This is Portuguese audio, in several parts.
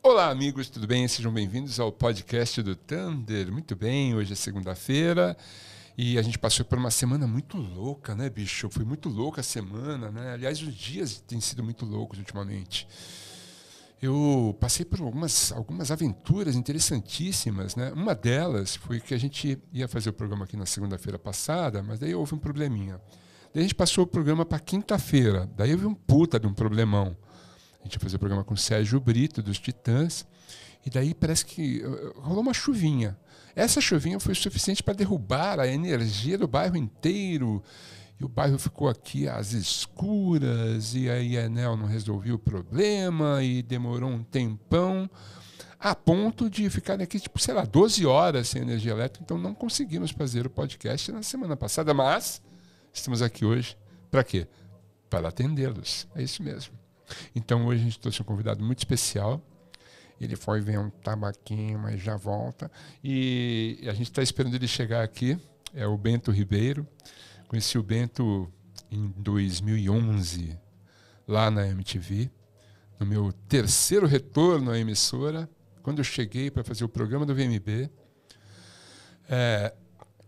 Olá, amigos, tudo bem? Sejam bem-vindos ao podcast do Thunder. Muito bem, hoje é segunda-feira e a gente passou por uma semana muito louca, né, bicho? Foi muito louca a semana, né? Aliás, os dias têm sido muito loucos ultimamente. Eu passei por algumas, algumas aventuras interessantíssimas, né? Uma delas foi que a gente ia fazer o programa aqui na segunda-feira passada, mas daí houve um probleminha. Daí a gente passou o programa para quinta-feira. Daí houve um puta de um problemão gente ia fazer o programa com o Sérgio Brito, dos Titãs, e daí parece que rolou uma chuvinha. Essa chuvinha foi suficiente para derrubar a energia do bairro inteiro. E o bairro ficou aqui às escuras, e aí a Enel não resolveu o problema, e demorou um tempão, a ponto de ficar aqui, tipo, sei lá, 12 horas sem energia elétrica. Então não conseguimos fazer o podcast na semana passada, mas estamos aqui hoje para quê? Para atendê-los. É isso mesmo. Então hoje a gente trouxe um convidado muito especial. Ele foi ver um tabaquinho, mas já volta. E a gente está esperando ele chegar aqui. É o Bento Ribeiro. Conheci o Bento em 2011, lá na MTV, no meu terceiro retorno à emissora, quando eu cheguei para fazer o programa do VMB. É,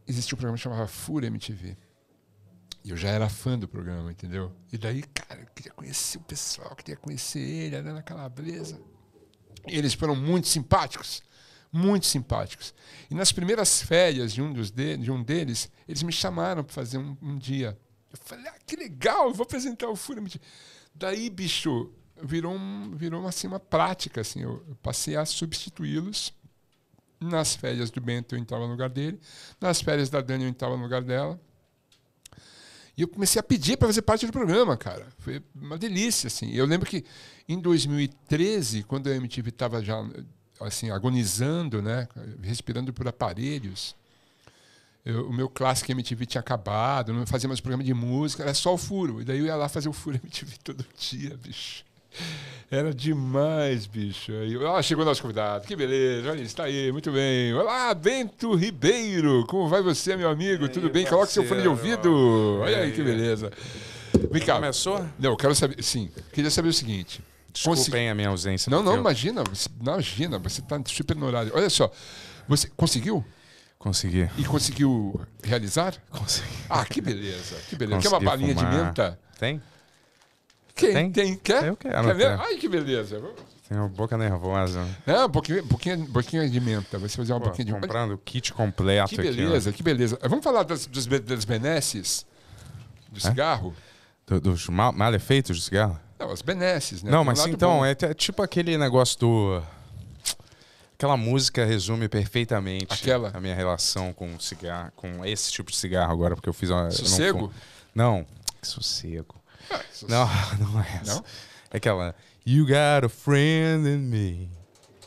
existia um programa que chamava Fura MTV. E eu já era fã do programa, entendeu? E daí, cara, eu queria conhecer o pessoal, queria conhecer ele, a dana Calabresa. E eles foram muito simpáticos, muito simpáticos. E nas primeiras férias de um, dos de, de um deles, eles me chamaram para fazer um, um, dia. Eu falei, ah, que legal, vou apresentar o Fúria. Daí, bicho, virou, um, virou assim, uma prática. Assim, eu, eu passei a substituí-los. Nas férias do Bento, eu entrava no lugar dele. Nas férias da Dani, eu entrava no lugar dela e eu comecei a pedir para fazer parte do programa, cara. Foi uma delícia, assim. Eu lembro que em 2013, quando a MTV estava já assim agonizando, né, respirando por aparelhos, eu, o meu clássico MTV tinha acabado, não fazia mais programa de música, era só o furo. E daí eu ia lá fazer o furo MTV todo dia, bicho. Era demais, bicho. Ah, chegou nosso convidado. Que beleza. Olha, está aí. Muito bem. Olá, Bento Ribeiro. Como vai você, meu amigo? Aí, Tudo bem? Parceiro. Coloque seu fone de ouvido. Olha aí, que beleza. Vem cá. Começou? Não, quero saber. Sim. Queria saber o seguinte. Desculpem consegui... a minha ausência. Não, não, eu... imagina. Imagina. Você está super no horário. Olha só. Você conseguiu? Consegui. E conseguiu realizar? Consegui. Ah, que beleza. Que beleza. Consegui Quer uma balinha fumar. de menta? Tem. Quem tem? tem quer? Eu quero. Quer ver? Ai, que beleza. Tem boca nervosa. É, um pouquinho, pouquinho de menta. Você fazer um Pô, de menta. comprando o kit completo Que beleza, aqui, que beleza. Eh, vamos falar das, dos, das benesses do é? cigarro? Do, dos mal, efeitos do cigarro? Não, as benesses, né? Não, mas então, é, é, tipo aquele negócio do... Aquela música resume perfeitamente Aquela? a minha relação com cigarro, com esse tipo de cigarro agora, porque eu fiz uma... Sossego? não, não, que sossego não, não é essa. Não? É aquela. You got a friend in me.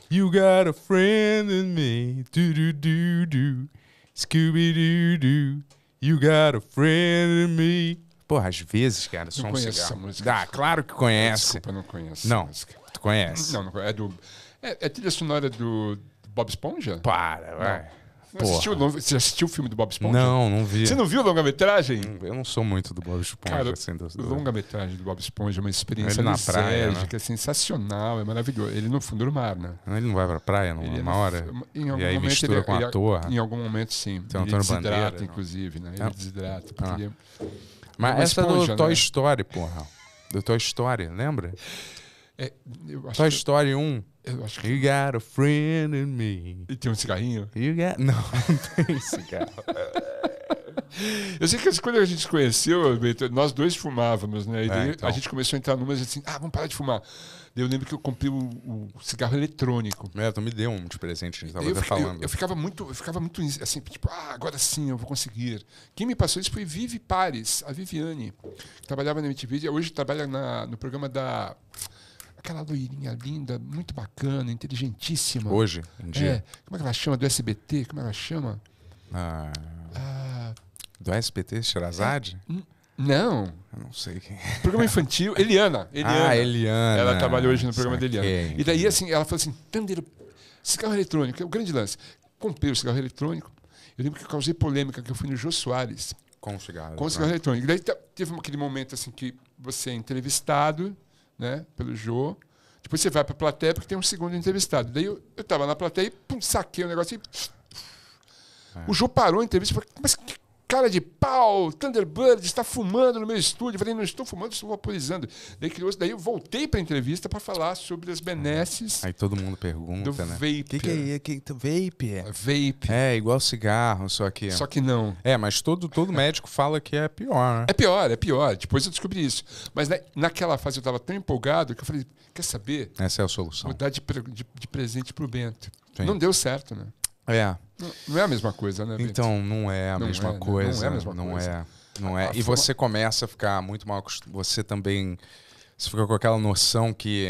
You got a friend in me. Do do do do. Scooby doo doo. You got a friend in me. Porra, às vezes, cara, só um cigarro. Essa música. Ah, claro que conhece. Desculpa, não conheço. Não, tu conhece. Não, não é do. É, é trilha sonora do, do Bob Esponja? Para, vai. Não assistiu, não, você assistiu o filme do Bob Esponja? Não, não vi. Você não viu a longa-metragem? Eu não sou muito do Bob Esponja. assim, longa-metragem do Bob Esponja é uma experiência na praia, né? é sensacional, é maravilhoso. Ele no fundo do mar, né? Ele não vai pra praia numa ele, é hora? Em algum e aí momento mistura ele, é, com a é, toa Em algum momento, sim. Tem ele desidrata, bandeira, né? inclusive, né? Ele ah. desidrata. Ah. Mas é essa esponja, do Toy né? Story, porra. Do Toy Story, lembra? É, eu acho Toy que... Story 1. Eu acho que... You got a friend in me. E tem um cigarrinho? You got... Não, não tem cigarro. Eu sei que quando a gente se conheceu, nós dois fumávamos, né? É, então. a gente começou a entrar numas assim, ah, vamos parar de fumar. Eu lembro que eu comprei o, o cigarro eletrônico. É, tu então me deu um de presente, a gente tava eu, falando. Eu, eu, ficava muito, eu ficava muito assim, tipo, ah, agora sim eu vou conseguir. Quem me passou isso foi Vivi Pares, a Viviane, que trabalhava na MTV e hoje trabalha na, no programa da aquela loirinha linda, muito bacana, inteligentíssima. Hoje, um dia. É, como é que ela chama? Do SBT? Como é que ela chama? Ah, ah, do SBT, Shirazade? É, não. Eu não sei quem. É. Programa infantil, Eliana. Eliana. Ah, Eliana. Ela trabalha hoje no programa Saquei. da Eliana. E daí, assim, ela falou assim: Tandeiro, cigarro eletrônico, é o um grande lance. Comprei o cigarro eletrônico. Eu lembro que eu causei polêmica, que eu fui no Jô Soares. Com cigarro. Com cigarro eletrônico. E daí teve aquele momento assim que você é entrevistado né, pelo Jô. Depois você vai para a plateia porque tem um segundo entrevistado. Daí eu estava na plateia e pum, saquei o negócio e. É. O Jô parou a entrevista e falou: Mas que cara de pau, Thunderbird, está fumando no meu estúdio. Eu falei, não estou fumando, estou vaporizando. Daí, criou, daí eu voltei para a entrevista para falar sobre as benesses. Aí todo mundo pergunta, do né? Vape. O que, que, é que, é vape? Vape. É, igual cigarro, só que. Só que não. É, mas todo, todo é. médico fala que é pior, né? É pior, é pior. Depois eu descobri isso. Mas naquela fase eu estava tão empolgado que eu falei, quer saber? Essa é a solução. Vou dar de, de, de presente pro Bento. Sim. Não deu certo, né? É. Não é a mesma coisa, né? Então, não é a não mesma é, coisa. Né? Não é a mesma não coisa. É, não é. A, e você começa a ficar muito mal acostumado. Você também. Você fica com aquela noção que.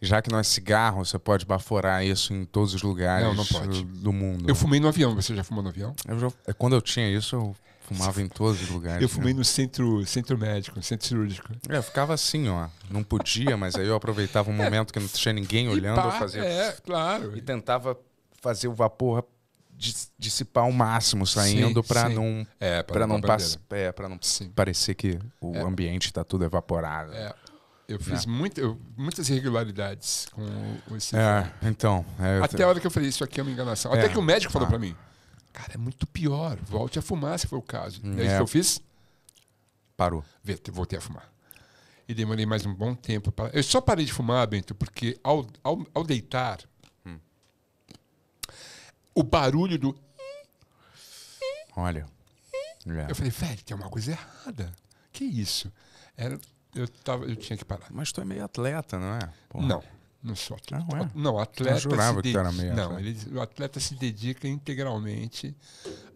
Já que não é cigarro, você pode baforar isso em todos os lugares não, não pode. do mundo. Eu fumei no avião. Você já fumou no avião? Eu já... É, quando eu tinha isso, eu fumava em todos os lugares. Eu né? fumei né? no centro, centro médico, centro cirúrgico. É, eu ficava assim, ó. Não podia, mas aí eu aproveitava um momento que não tinha ninguém olhando, pá, eu fazia. É, claro. E tentava fazer o vapor dissipar ao máximo saindo para não é, para não, passar é, para não sim. parecer que o é. ambiente está tudo evaporado é. eu fiz né? muito, eu, muitas irregularidades com o, é. então é, até a hora que eu falei isso aqui é uma enganação até é, que o médico falou ah. Tá. para mim cara é muito pior volte a fumar se for o caso hum, é que eu fiz parou voltei a fumar e demorei mais um bom tempo para eu só parei de fumar Bento porque ao, ao, ao deitar o barulho do. Hum, hum, Olha. Hum". É. Eu falei, velho, tem uma coisa errada. Que isso? Era, eu, tava, eu tinha que parar. Mas tu é meio atleta, não é? Porra. Não, não sou atleta. Não, é? não atleta. Eu jurava que tu era meio Não, ele, o atleta se dedica integralmente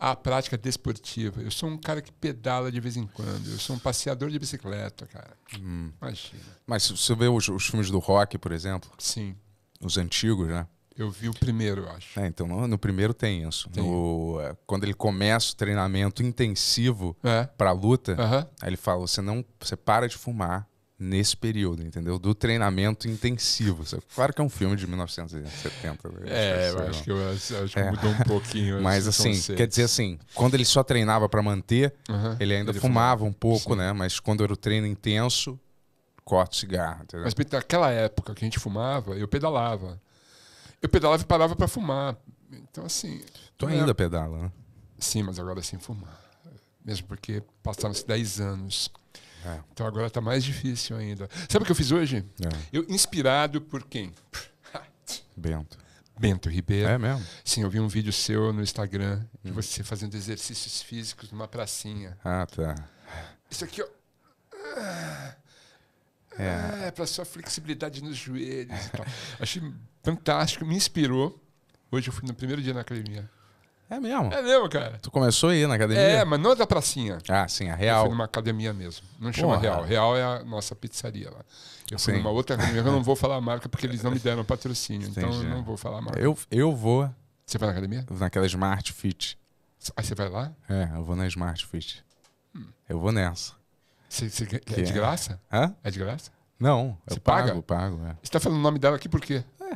à prática desportiva. Eu sou um cara que pedala de vez em quando. Eu sou um passeador de bicicleta, cara. Hum. Imagina. Mas você vê os, os filmes do rock, por exemplo? Sim. Os antigos, né? Eu vi o primeiro, eu acho. É, então no, no primeiro tem isso. Tem. No, é, quando ele começa o treinamento intensivo é. para luta, aí ele fala: você não, você para de fumar nesse período, entendeu? Do treinamento intensivo. É claro que é um filme de 1970. Né? É, é, eu acho que, eu, acho que é. mudou um pouquinho. Assim, Mas assim, conceitos. quer dizer assim, quando ele só treinava para manter, ele ainda ele fumava, fumava um pouco, Sim. né? Mas quando era o treino intenso, corte cigarro. Entendeu? Mas naquela época que a gente fumava, eu pedalava. Eu pedalava e parava para fumar. Então, assim. Tu é. ainda era... pedala, né? Sim, mas agora sem fumar. Mesmo porque passaram-se 10 anos. É. Então agora está mais difícil ainda. Sabe o que eu fiz hoje? É. Eu, inspirado por quem? Bento. Bento Ribeiro. É mesmo? Sim, eu vi um vídeo seu no Instagram de hum. você fazendo exercícios físicos numa pracinha. Ah, tá. Isso aqui, ó. Ah. É, é para sua flexibilidade nos joelhos e tal. Achei fantástico, me inspirou. Hoje eu fui no primeiro dia na academia. É mesmo? É mesmo, cara. Tu começou aí na academia? É, mas não é da pracinha. Ah, sim, a real. Eu fui numa academia mesmo. Não Porra. chama real. Real é a nossa pizzaria lá. Eu fui sim. numa outra academia, eu não vou falar a marca porque eles não me deram patrocínio. Entendi. Então eu não vou falar a marca. Eu, eu vou. Você vai na academia? Naquela Smart Fit. Aí você vai lá? É, eu vou na Smart Fit. Hum. Eu vou nessa é, é de graça? Hã? É de graça? Não. Você paga? Pago, pago é. Você tá falando o nome dela aqui por quê? É.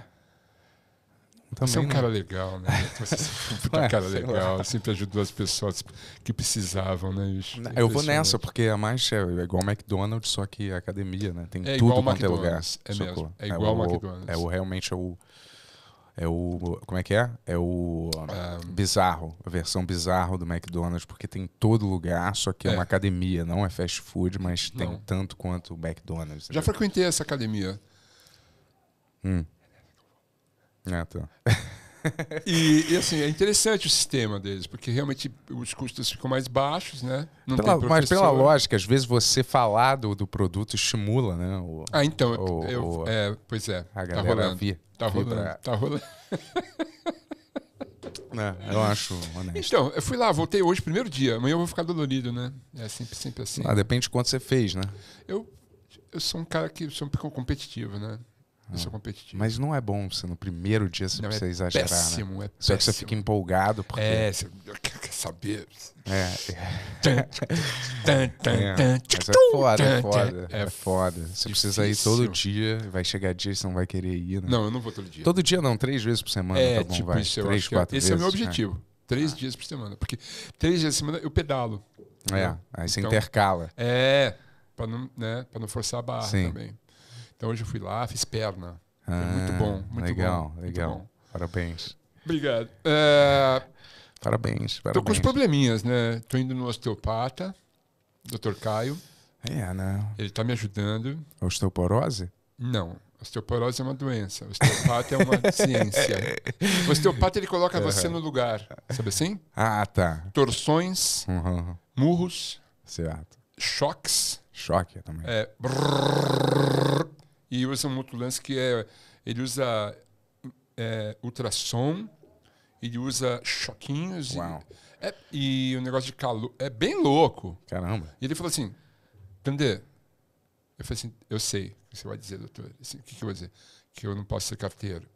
Também você é um cara legal, né? Você é um cara legal, sempre ajudou as pessoas que precisavam, né? É eu vou nessa, porque a é mais é, é igual ao McDonald's, só que a academia, né? Tem é tudo quanto é lugar. É, mesmo. é igual ao McDonald's. É, o, realmente é o é o. Como é que é? É o. Ah, bizarro. A versão bizarro do McDonald's, porque tem em todo lugar, só que é, é uma academia, não é fast food, mas não. tem tanto quanto o McDonald's. Já né? frequentei essa academia. Hum. É, tá. e, e, assim, é interessante o sistema deles, porque realmente os custos ficam mais baixos, né? Pela, mas pela lógica, às vezes você falar do, do produto estimula, né? O, ah, então, o, eu, o, é, pois é. A tá galera tá rolando. tá rolando, pra... tá rolando. É, eu acho honesto. Então, eu fui lá, voltei hoje, primeiro dia. Amanhã eu vou ficar dolorido, né? É sempre, sempre assim. Ah, depende de quanto você fez, né? Eu, eu sou um cara que sou um pouco competitivo, né? Eu sou competitivo. Mas não é bom você no primeiro dia você não, é precisa né? é exagerar. Péssimo, né? é péssimo. Só que você fica empolgado porque. É, você quer saber. É. é. Mas é foda, é foda. É, é foda. Você difícil. precisa ir todo dia, vai chegar dia e você não vai querer ir. Né? Não, eu não vou todo dia. Todo dia não, três vezes por semana. É, tá bom, tipo vai. Isso, três, é- quatro esse vezes. Esse é o meu é. objetivo. Três ah. dias por semana. Porque três dias por semana eu pedalo. É, né? aí você então, intercala. É, pra não, né, pra não forçar a barra Sim. também. Então hoje eu fui lá, fiz perna. Ah, muito bom, muito legal, bom. Legal, legal. Parabéns. Obrigado. É... Parabéns, parabéns. Tô com os probleminhas, né? Tô indo no osteopata, Dr. Caio. É, né? Ele tá me ajudando. Osteoporose? Não. Osteoporose é uma doença. Osteopata é uma ciência. O osteopata ele coloca uhum. você no lugar, sabe assim? Ah, tá. Torções, uhum. murros, certo. choques. Choque também. É, brrr, e usa um outro lance que é. Ele usa é, ultrassom, ele usa choquinhos. Uau. E, é, e o negócio de calor. É bem louco. Caramba. E ele falou assim: Tandê, eu falei assim: eu sei o que você vai dizer, doutor. Assim, o que, que eu vou dizer? Que eu não posso ser carteiro.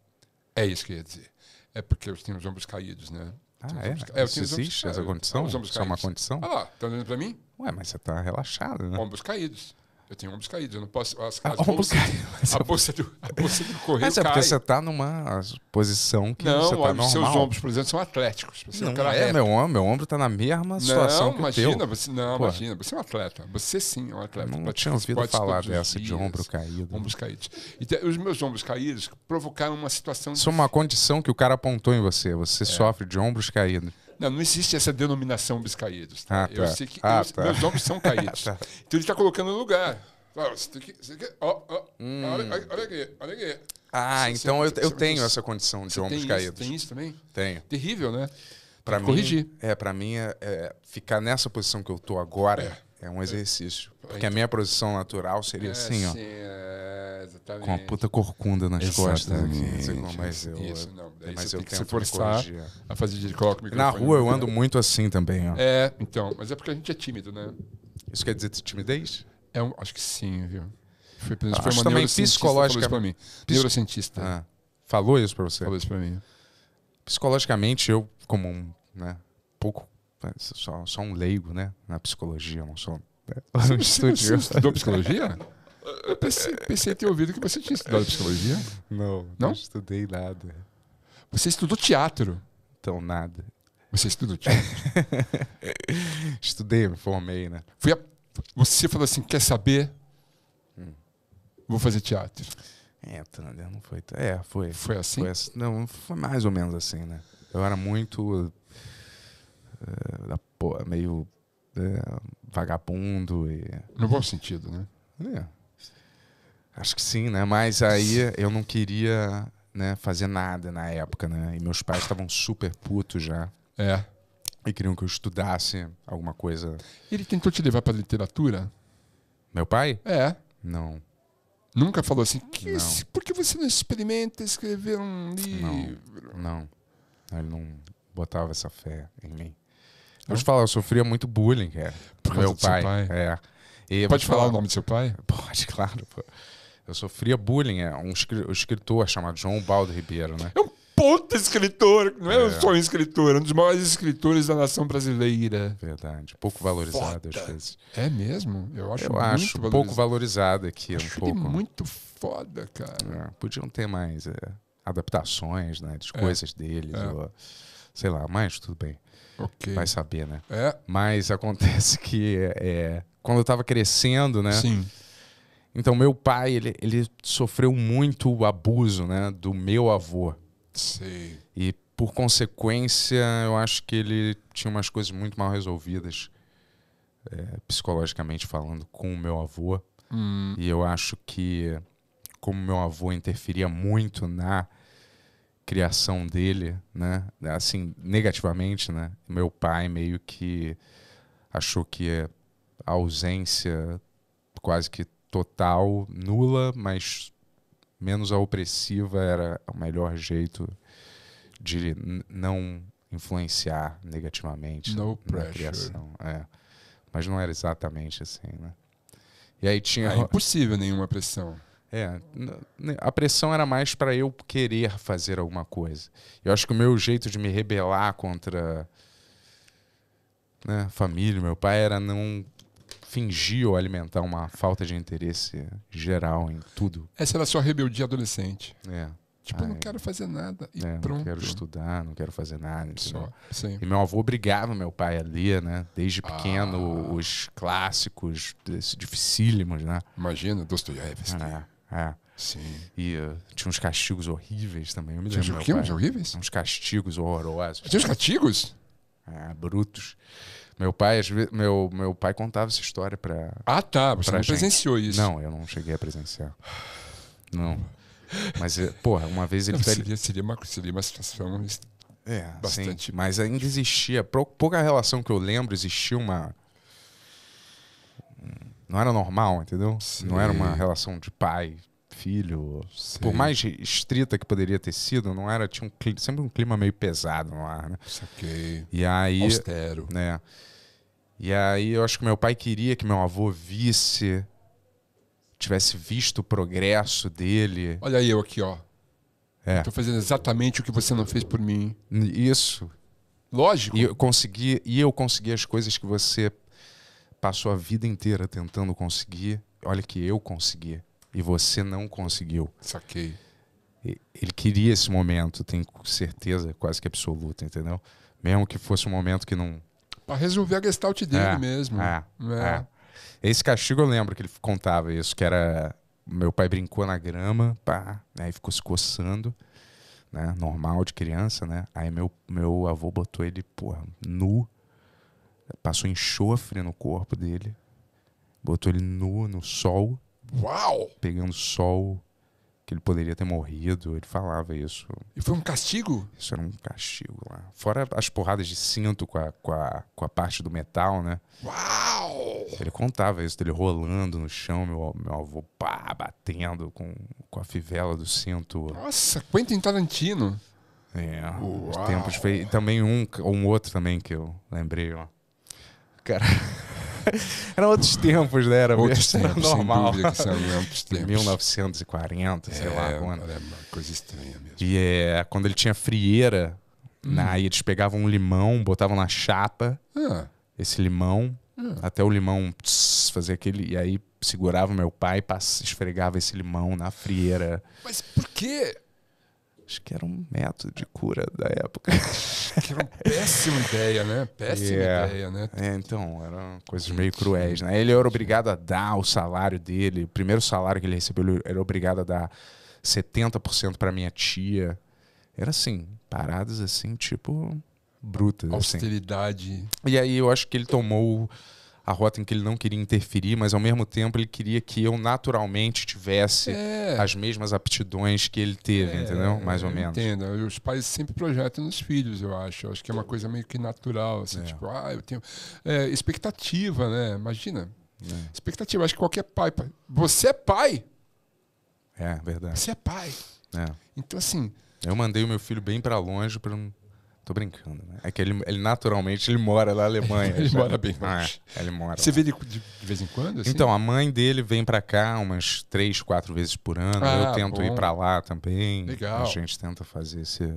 É isso que eu ia dizer. É porque eu tenho os ombros caídos, né? Ah, é? Ca... é isso existe ombros... essa condição? Ah, os ombros Isso é uma condição? Ah lá, tá olhando pra mim? Ué, mas você tá relaxado, né? Ombros caídos. Eu tenho ombros caídos, eu não posso. As, as ombros caídos. A é bolsa do, a bolsa do correio. Mas é porque você está numa posição que não, você está normal. Seus ombros, por exemplo, são atléticos. Você é não é, meu ombro, meu ombro está na mesma situação não, que imagina, o teu. Você, não, Pô. imagina, você é um atleta. Você sim é um atleta. Não tinha ouvido falar dessa dias, de ombro caído. Ombros caídos. E te, os meus ombros caídos provocaram uma situação. Isso é uma condição que o cara apontou em você. Você é. sofre de ombros caídos. Não, não existe essa denominação dos caídos. Tá? Ah, tá. Eu sei que ah, eu, tá. meus ombros são ah, caídos. Tá. então ele está colocando no lugar. Fala, você tem que. Você ó, ó, hum. olha, olha aqui, olha aqui. Ah, você, então você, eu, eu tenho essa condição de ombros tem caídos. Isso, tem isso também? Tenho. Terrível, né? Para mim, corrigir. É, para mim é, é, ficar nessa posição que eu tô agora é, é um exercício, é. porque a então minha posição natural seria é, assim, ó. É exatamente. Com a puta corcunda nas exatamente. Assim, costas. Aqui, mas eu, isso, não. É mas eu que se forçar a fazer de coloque Na rua eu ando muito assim também, ó. É, então, mas é porque a gente é tímido, né? Isso quer dizer timidez? É um, acho que sim, viu? Foi, ah, foi acho uma também psicológica para mim. Psico... Neurocientista. Ah, falou isso para você? Falou isso para mim. Psicologicamente eu como um, né, pouco né, só, só um leigo, né, na psicologia, não sou né, você, você estudou psicologia? Eu pensei, pensei ter ouvido que você tinha estudado psicologia. Não, não, não estudei nada. Você estudou teatro? Então, nada. Você estudou teatro? Estudei, me formei, né? Fui a... Você falou assim, quer saber? Hum. Vou fazer teatro. É, tá, né? não foi. É, foi. Foi assim? Foi assim? Não, foi mais ou menos assim, né? Eu era muito. Uh, meio. Uh, vagabundo e. No bom sentido, né? É. Acho que sim, né? Mas aí eu não queria né, fazer nada na época, né? E meus pais estavam super putos já. É. E queriam que eu estudasse alguma coisa. Ele tentou te levar pra literatura? Meu pai? É. Não. Nunca falou assim, que esse, por que você não experimenta escrever um livro? Não, não. Ele não botava essa fé em mim. Eu te falar, eu sofria muito bullying, cara. Por causa meu pai. pai. É. E Pode falar, falar o nome do seu pai? Pode, claro. Pô. Eu sofria bullying. É um escritor chamado João Baldo Ribeiro, né? É um puta escritor, não é, é. só um escritor, um dos maiores escritores da nação brasileira. Verdade, pouco valorizado foda. às vezes. É mesmo? Eu acho Eu muito acho valorizado. pouco valorizado aqui, acho um pouco. muito foda, cara. É, podiam ter mais é, adaptações, né, de é. coisas dele é. ou, sei lá, mas tudo bem. Okay. Vai saber, né? É. Mas acontece que é, quando eu tava crescendo, né? Sim. Então, meu pai, ele, ele sofreu muito o abuso, né, do meu avô. Sim. E, por consequência, eu acho que ele tinha umas coisas muito mal resolvidas, é, psicologicamente falando, com o meu avô. Hum. E eu acho que, como meu avô interferia muito na criação dele, né, assim, negativamente, né, meu pai meio que achou que a ausência quase que total, nula, mas menos a opressiva era o melhor jeito de não influenciar negativamente no na pressure. criação. É. Mas não era exatamente assim, né? E aí tinha. É impossível nenhuma pressão. É, a pressão era mais para eu querer fazer alguma coisa. Eu acho que o meu jeito de me rebelar contra né, família, meu pai, era não fingir ou alimentar uma falta de interesse geral em tudo. Essa era a sua rebeldia adolescente. É. Tipo, ah, eu não é. quero fazer nada. E é, pronto. Não quero estudar, não quero fazer nada. Só, sim. E meu avô obrigava meu pai a ler, né? Desde pequeno, ah. os clássicos dificílimos, né? Imagina, Dostoiévski. É, é. Sim. E uh, tinha uns castigos horríveis também. Eu me tinha lembro, uns horríveis? Uns castigos horrorosos. Tinha uns castigos? Ah, brutos. Meu pai, meu, meu pai contava essa história para. Ah, tá. Você não gente. presenciou isso? Não, eu não cheguei a presenciar. Não. Mas, eh, porra, uma vez ele. Não, tá seria, seria, uma, seria uma situação é, bastante. Sim, mas ainda existia, pouca relação que eu lembro, existia uma. Não era normal, entendeu? Sim. Não era uma relação de pai, filho. Sim. Por mais estrita que poderia ter sido, não era. Tinha um clima, sempre um clima meio pesado no ar, né? Saquei. E aí. Austero. Né? E aí eu acho que meu pai queria que meu avô visse, tivesse visto o progresso dele. Olha eu aqui, ó. É. Tô fazendo exatamente o que você não fez por mim. Isso. Lógico. E eu consegui, e eu consegui as coisas que você passou a vida inteira tentando conseguir. Olha que eu consegui e você não conseguiu. Saquei. Ele queria esse momento, tenho certeza quase que absoluta, entendeu? Mesmo que fosse um momento que não para resolver a gestalt dele é, mesmo. É, é, é. Esse castigo eu lembro que ele contava isso, que era. Meu pai brincou na grama, pá, aí né, ficou se coçando, né? Normal de criança, né? Aí meu, meu avô botou ele, porra, nu, passou enxofre no corpo dele, botou ele nu no sol. Uau! Pegando sol, que ele poderia ter morrido. Ele falava isso. E foi um castigo? Isso era um castigo lá. Fora as porradas de cinto com a, com a, com a parte do metal, né? Uau! Ele contava isso, dele rolando no chão, meu, meu avô pá, batendo com, com a fivela do cinto. Nossa, Quentin Tarantino. É, Uau. os tempos foi também um, um outro também que eu lembrei, ó. Cara, eram outros tempos, né? Era, outros mesmo, tempos, era normal. Sem que são outros tempos. 1940, é, sei lá é, quando. Era uma coisa estranha mesmo. E é, quando ele tinha frieira, hum. Né, eles pegavam um limão, botavam na chapa ah. esse limão, ah. até o limão tss, fazer aquele. E aí segurava meu pai, pass, esfregava esse limão na frieira. Mas por que Acho que era um método de cura da época. que era uma péssima ideia, né? Péssima yeah. ideia, né? É, então, eram coisas meio cruéis, né? Ele era obrigado a dar o salário dele, o primeiro salário que ele recebeu, ele era obrigado a dar 70% para minha tia. Era assim, paradas assim, tipo, brutas. Austeridade. Assim. E aí eu acho que ele tomou a rota em que ele não queria interferir, mas ao mesmo tempo ele queria que eu naturalmente tivesse é. as mesmas aptidões que ele teve, é, entendeu? Mais ou menos. Entendo. Os pais sempre projetam nos filhos, eu acho. Eu acho que é uma coisa meio que natural, assim, é. tipo, ah, eu tenho é, expectativa, né? Imagina. É. Expectativa. Acho que qualquer pai, pai, você é pai. É verdade. Você é pai. É. Então assim. Eu mandei o meu filho bem para longe para não Tô brincando, né? É que ele, ele naturalmente ele mora na Alemanha. ele já. mora bem longe. Ah, ele mora. Você lá. vê ele de, de, vez em quando? Assim? Então, a mãe dele vem para cá umas três, quatro vezes por ano. Ah, eu tento bom. ir para lá também. Legal. A gente tenta fazer esse,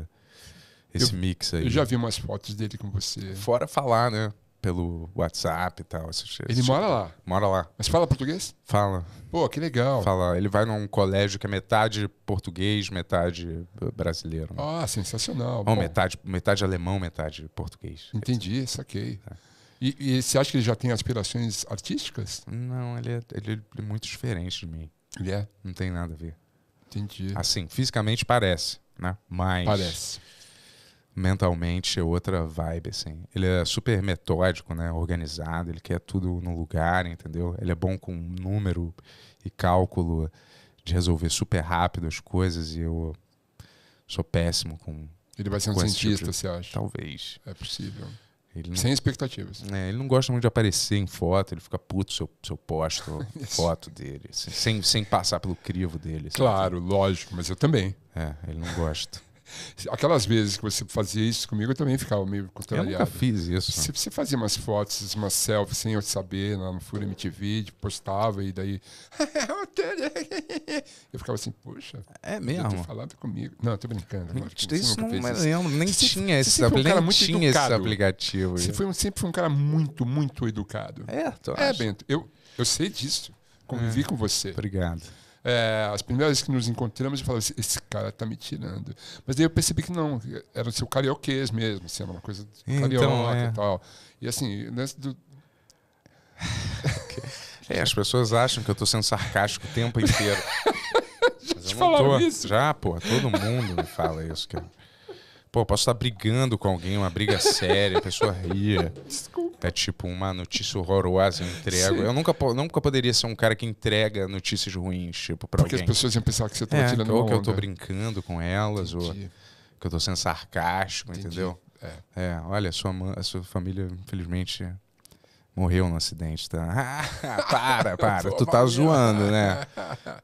esse eu, mix aí. Eu já vi umas fotos dele com você. Fora falar, né? pelo WhatsApp e tal. Essas, ele mora lá? Mora lá. Mas fala português? Fala. Pô, que legal. Fala. Ele vai num colégio que é metade português, metade brasileiro. Né? Ah, né? sensacional. ou metade, metade alemão, metade português. Entendi, saquei. É. E, e, você acha que ele já tem aspirações artísticas? Não, ele é, ele é muito diferente de mim. Ele é? Não tem nada a ver. Entendi. Assim, fisicamente parece, né? Mas... Parece mentalmente é outra vibe, assim. Ele é super metódico, né? Organizado, ele quer tudo no lugar, entendeu? Ele é bom com número e cálculo de resolver super rápido as coisas e eu sou péssimo com. Ele vai ser um tipo cientista, tipo você acha? Talvez. É possível. Não, Sem expectativas. É, ele não gosta muito de aparecer em foto, ele fica puto se eu, se eu posto foto dele, assim, sem, sem passar pelo crivo dele. Claro, lógico, mas eu também. É, ele não gosta. Aquelas vezes que você fazia isso comigo, eu também ficava meio contrariado. Eu nunca fiz isso. Você, você fazia umas fotos, umas selfies sem eu saber, lá no Fura MTV, postava e daí. eu ficava assim, poxa. É mesmo? Ter falado comigo. Não, tô brincando. isso não, mas é- eu nem você tinha, esse, você um nem tinha esse aplicativo. Você foi um, sempre foi um cara muito, muito educado. É, tu É, Bento, eu, eu sei disso. Convivi é. com você. Obrigado. É, as primeiras vezes que nos encontramos, eu falava, assim, esse cara tá me tirando. Mas daí eu percebi que não, era o seu carioquês mesmo, assim, era uma coisa então, carioca é. e tal. E assim, nessa do... é, as pessoas acham que eu tô sendo sarcástico o tempo inteiro. Mas eu não tô. Isso. Já, pô, todo mundo me fala isso, cara. Pô, posso estar brigando com alguém, uma briga séria, a pessoa ria. Desculpa. É tipo uma notícia horrorosa, eu entrego. Sim. Eu nunca, nunca poderia ser um cara que entrega notícias ruins, tipo, pra Porque alguém. Porque as pessoas iam pensar que você tá é, tirando Ou que onda. eu tô brincando com elas, Entendi. ou que eu tô sendo sarcástico, Entendi. entendeu? É. é, olha, sua, a sua família, infelizmente, morreu no acidente, tá? Ah, para, para, tu tá zoando, né?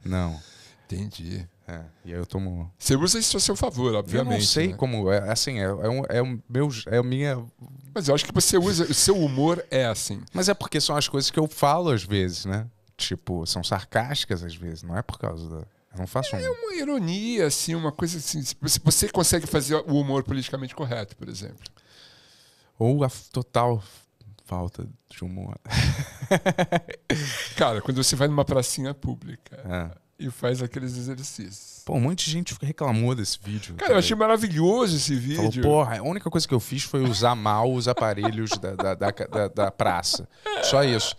Não. Entendi. É, e aí eu tomo. Você usa isso a seu favor, obviamente. Eu não sei né? como. É, assim, é, é, um, é um meu. É a minha. Mas eu acho que você usa. o seu humor é assim. Mas é porque são as coisas que eu falo às vezes, né? Tipo, são sarcásticas às vezes, não é por causa da. Eu não faço É uma ironia, assim, uma coisa assim. você consegue fazer o humor politicamente correto, por exemplo. Ou a total falta de humor. Cara, quando você vai numa pracinha pública. É e faz aqueles exercícios. Pô, um monte de gente reclamou desse vídeo. Cara, eu tá achei maravilhoso esse vídeo. Falou, porra, a única coisa que eu fiz foi usar mal os aparelhos da, da, da, da, praça. Só isso.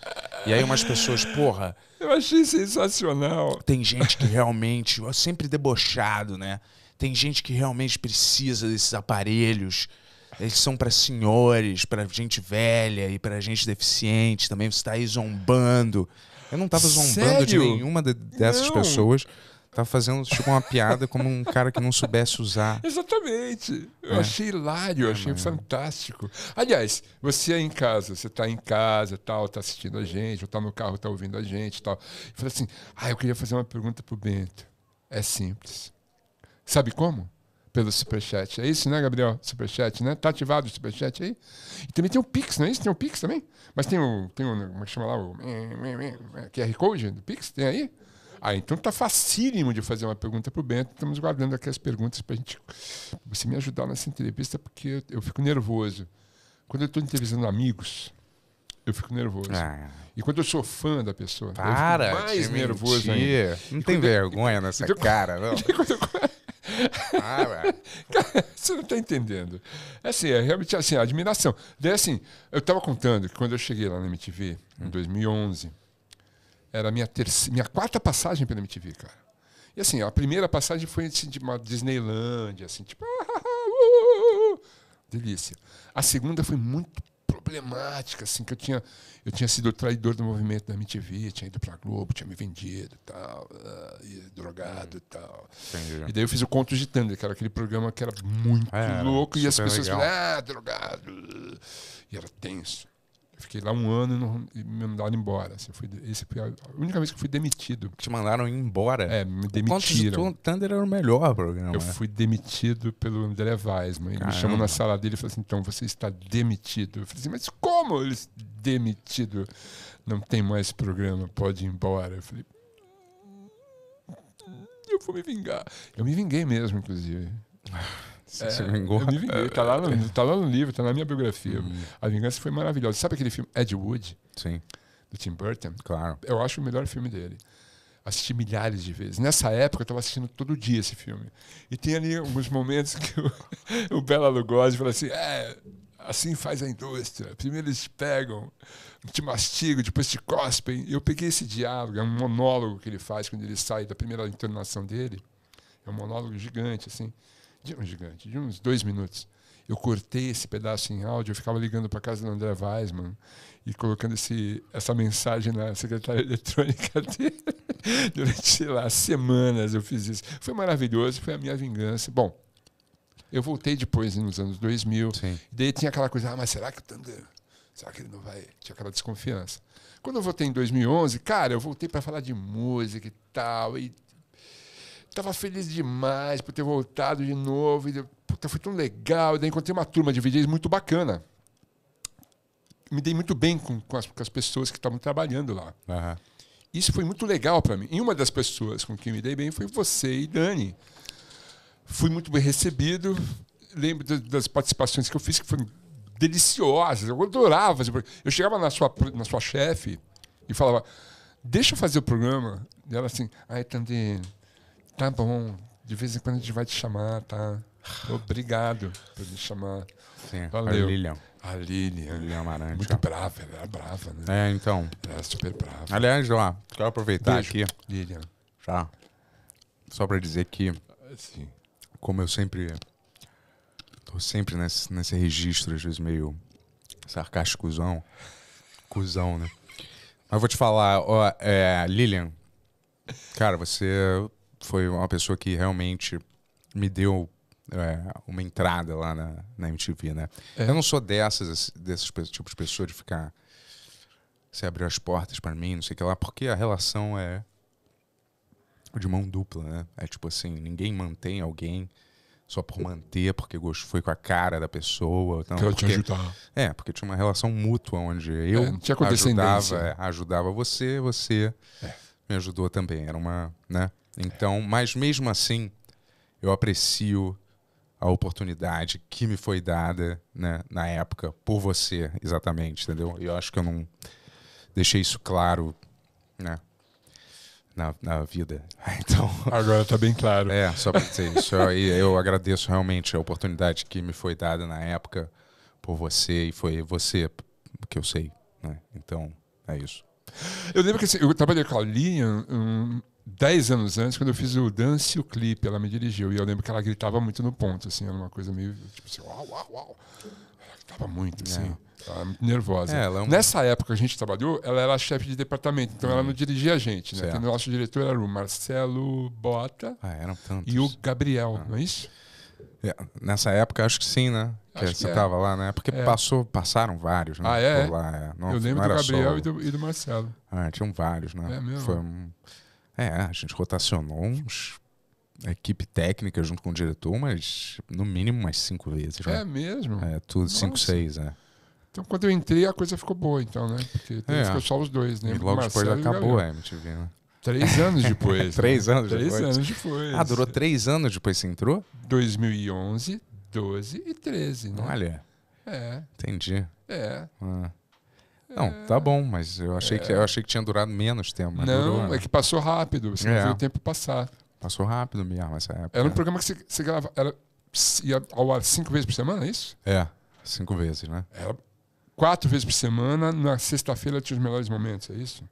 E aí umas pessoas, porra. Eu achei sensacional. Tem gente que realmente. Eu sempre debochado, né? Tem gente que realmente precisa desses aparelhos. Eles são para senhores, para gente velha e para gente deficiente também. Você está aí zombando. Eu não tava zombando Sério? de nenhuma de- dessas Não. pessoas. Tava fazendo tipo uma piada como um cara que não soubesse usar. Exatamente. Eu É. achei hilário, eu é, achei é. fantástico. Aliás, você aí em casa, você está em casa, tal, tá assistindo a gente, ou tá no carro, tá ouvindo a gente, tal. E fala assim: "Ah, eu queria fazer uma pergunta pro Bento". É simples. Sabe como? pelo Superchat. É isso, né, Gabriel? Superchat, né? Tá ativado o Superchat aí? E também tem o Pix, não é isso? Tem o Pix também? Mas tem o. Tem o como é que chama lá? O QR Code do Pix? Tem aí? Ah, então tá facílimo de fazer uma pergunta pro Bento. Estamos guardando aqui as perguntas para gente você me ajudar nessa entrevista, porque eu, fico nervoso. Quando eu estou entrevistando amigos, eu fico nervoso. Ah. E quando eu sou fã da pessoa, para, eu fico mais nervoso mentir. ainda. Não e tem vergonha eu, nessa então, cara, não. Cara, você não está entendendo. É assim, é realmente assim, admiração. Daí assim, eu estava contando que quando eu cheguei lá na MTV, em 2011, hum. era a minha, terceira, minha quarta passagem pela MTV, cara. E assim, a primeira passagem foi assim, de uma Disneylandia, assim, tipo... Ah, uh, uh, uh, delícia. A segunda foi muito problemática, assim, que eu tinha, eu tinha sido traidor do movimento da MTV, tinha ido pra Globo, tinha me vendido tal, ah, e drogado e tal. Entendi. E daí eu fiz o Contos de Thunder, que era aquele programa que era muito é, louco, era e as pessoas falavam, ah, drogado. E era tenso. Fiquei lá um ano e, não, e me mandaram embora. Assim, fui, esse foi a única vez que fui demitido. Te mandaram embora? É, me demitiram. O Thunder era o melhor programa. Eu né? fui demitido pelo André Weisman. Ele me chamou na sala dele e falou assim: então você está demitido. Eu falei assim: mas como eles demitido? Não tem mais programa, pode ir embora. Eu falei: eu vou me vingar. Eu me vinguei mesmo, inclusive. Você é, se vingou? Eu me vinguei, tá lá, no, é. tá lá no livro, tá na minha biografia. Uhum. A vingança foi maravilhosa. Sabe aquele filme Ed Wood? Sim. Do Tim Burton? Claro. Eu acho o melhor filme dele. Assisti milhares de vezes. Nessa época eu estava assistindo todo dia esse filme. E tem ali alguns momentos que o, o Bela Lugosi fala assim: é, assim faz a indústria. Primeiro eles pegam, te mastigam, depois te cospem. Eu peguei esse diálogo, é um monólogo que ele faz quando ele sai da primeira internação dele. É um monólogo gigante, assim de um gigante, de uns dois minutos. Eu cortei esse pedaço em áudio, eu ficava ligando para casa do André Weisman e colocando esse, essa mensagem na secretária eletrônica dele durante, sei lá, semanas eu fiz isso. Foi maravilhoso, foi a minha vingança. Bom, eu voltei depois, nos anos 2000, Sim. e daí tinha aquela coisa, ah, mas será que o Tangan, será que ele não vai? Tinha aquela desconfiança. Quando eu voltei em 2011, cara, eu voltei para falar de música e tal, e tava feliz demais por ter voltado de novo. E, puta, foi tão legal. E daí encontrei uma turma de DJs muito bacana. Me dei muito bem com, com, as, com as pessoas que estavam trabalhando lá. Uhum. Isso foi muito legal para mim. E uma das pessoas com quem me dei bem foi você e Dani. Fui muito bem recebido. Lembro das participações que eu fiz, que foram deliciosas. Eu adorava. Eu chegava na sua, na sua chefe e falava: Deixa eu fazer o programa. E ela assim: Ai, Tandinho, Tá bom, de vez em quando a gente vai te chamar, tá? Obrigado por me chamar. Sim, Valeu. a Lilian. A Lilian. Lilian Amarante. Muito brava, ela era é brava, né? É, então. Ela era é super brava. Aliás, ó, quero aproveitar Beijo, aqui. Lilian. Já. Só pra dizer que. Ah, sim. Como eu sempre. Tô sempre nesse, nesse registro, às vezes meio sarcástico, cuzão. Cuzão, né? Mas vou te falar, ó, é, Lilian. Cara, você foi uma pessoa que realmente me deu é, uma entrada lá na, na MTV, né? É. Eu não sou dessas, desses tipos de pessoa de ficar. Você abriu as portas para mim, não sei o que lá, porque a relação é de mão dupla, né? É tipo assim, ninguém mantém alguém só por manter, porque foi com a cara da pessoa. Então, Quero porque, te ajudar. É, porque tinha uma relação mútua onde eu é, tinha ajudava, é, ajudava você, você é. me ajudou também. Era uma, né? Então, mas mesmo assim, eu aprecio a oportunidade que me foi dada né, na época por você, exatamente, entendeu? E eu acho que eu não deixei isso claro, né? Na, na vida. Então. Agora tá bem claro. É, só pra dizer isso. Eu, eu agradeço realmente a oportunidade que me foi dada na época por você e foi você que eu sei, né? Então, é isso. Eu lembro que assim, eu trabalhei com a Linha um, dez anos antes, quando eu fiz o dance e o clipe, ela me dirigiu. E eu lembro que ela gritava muito no ponto, assim, era uma coisa meio tipo assim, uau, uau, uau. Ela gritava muito, assim. É. Ela muito nervosa. É, ela é Nessa época a gente trabalhou, ela era chefe de departamento, então ela não dirigia a gente, né? Então, nosso diretor era o Marcelo Bota ah, e o Gabriel, ah. não é isso? É, nessa época, acho que sim, né? Acho que você é. estava lá, né? Porque é. passou, passaram vários, né? Ah, é? Lá, não, eu lembro do Gabriel só... e, do, e, do, Marcelo. Ah, tinham vários, né? É mesmo? Foi um... É, a gente rotacionou uns a equipe técnica junto com o diretor, mas no mínimo umas cinco vezes. Né? É né? mesmo? É, tudo, Nossa. cinco, seis, é. Então, quando eu entrei, a coisa ficou boa, então, né? Porque é. ficou só os dois, né? E logo Marcelo depois acabou a é, MTV, né? Três anos depois. Né? três anos três depois. Três anos depois. Ah, durou três anos depois que você entrou? 2011, 12 e 13, né? Olha. É. Entendi. É. Ah. Não, tá ah. bom, mas eu achei, é. que, eu achei que tinha durado menos tempo. Mas não, durou, né? é que passou rápido, você não é. viu o tempo passar. Passou rápido mesmo essa época. Era um programa que você, você gravava, era, ia ao ar cinco vezes por semana, é isso? É, cinco vezes, né? Era quatro vezes por semana, na sexta-feira tinha os melhores momentos, é isso?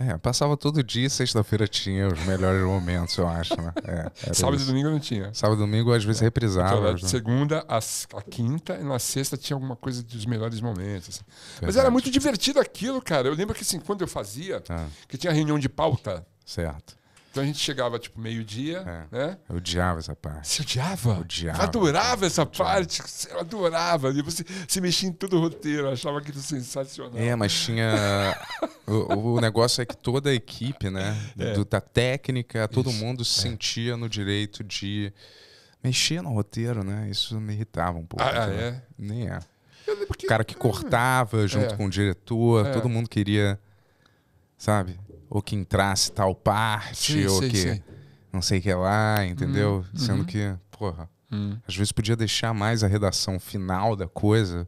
É, passava todo dia, sexta-feira tinha os melhores momentos, eu acho, né? É, Sábado isso. e domingo não tinha. Sábado e domingo às vezes é. reprisava. Então, de é, né? segunda a, a quinta, e na sexta tinha alguma coisa dos melhores momentos. Assim. Mas era muito divertido aquilo, cara. Eu lembro que assim, quando eu fazia, é. que tinha reunião de pauta. Certo. Então a gente chegava, tipo, meio-dia, é. né? Eu odiava essa parte. Você odiava? Odiava. Adorava essa parte. Eu adorava. E você se mexia em todo o roteiro, achava aquilo sensacional. É, mas tinha. O, o, negócio é que toda a equipe, né, é. do, da técnica, todo Isso. mundo se é. sentia no direito de mexer no roteiro, né? Isso me irritava um pouco. Ah, ah é? Nem é. Porque... O cara que é. cortava junto é. com o diretor, é. todo mundo queria, sabe? Ou que entrasse tal parte, sim, ou sim, que sim. não sei o que lá, entendeu? Hum. Sendo uhum. que, porra, hum. às vezes podia deixar mais a redação final da coisa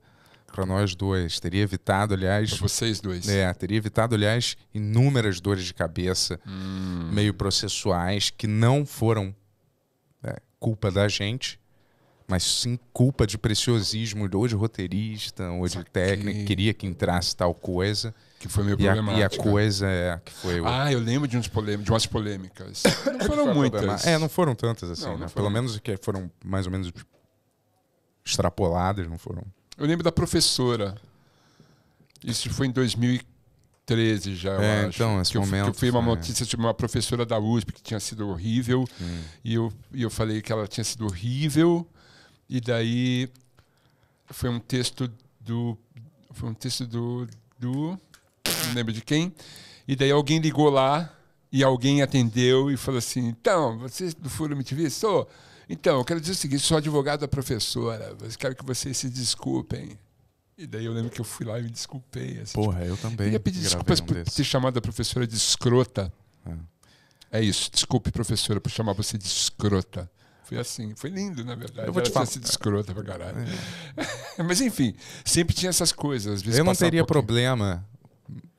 para nós dois. Teria evitado, aliás. Pra vocês dois. É, teria evitado, aliás, inúmeras dores de cabeça, hum. meio processuais, que não foram é, culpa da gente, mas sim culpa de preciosismo, ou de roteirista, ou de Saquei. técnico, queria que entrasse tal coisa. Que foi meio problemático. E a coisa é que foi. O... Ah, eu lembro de, uns de umas polêmicas. Não foram muitas. É, não foram tantas assim. Não, não né? foram. Pelo menos que foram mais ou menos extrapoladas, não foram eu lembro da professora. Isso foi em 2013 já, eu é, acho. Então, esse que momento. Eu, que eu fui uma notícia de uma professora da USP que tinha sido horrível. Hum. E, eu, e eu falei que ela tinha sido horrível. E daí foi um texto do. Foi um texto do. do não lembro de quem. E daí alguém ligou lá e alguém atendeu e falou assim: então, vocês do Furo MTV? Sou. Então, eu quero dizer o seguinte: sou advogado da professora, quero que vocês se desculpem. E daí eu lembro que eu fui lá e me desculpei. Assim, tipo, Porra, tipo, eu também. Eu ia pedir desculpas um por ter chamado a professora de escrota. É. é. isso, desculpe, professora, por chamar você de escrota. Foi assim, foi lindo, na verdade. Eu vou te falar. de escrota pra caralho. É. Mas enfim, sempre tinha essas coisas. eu não teria um problema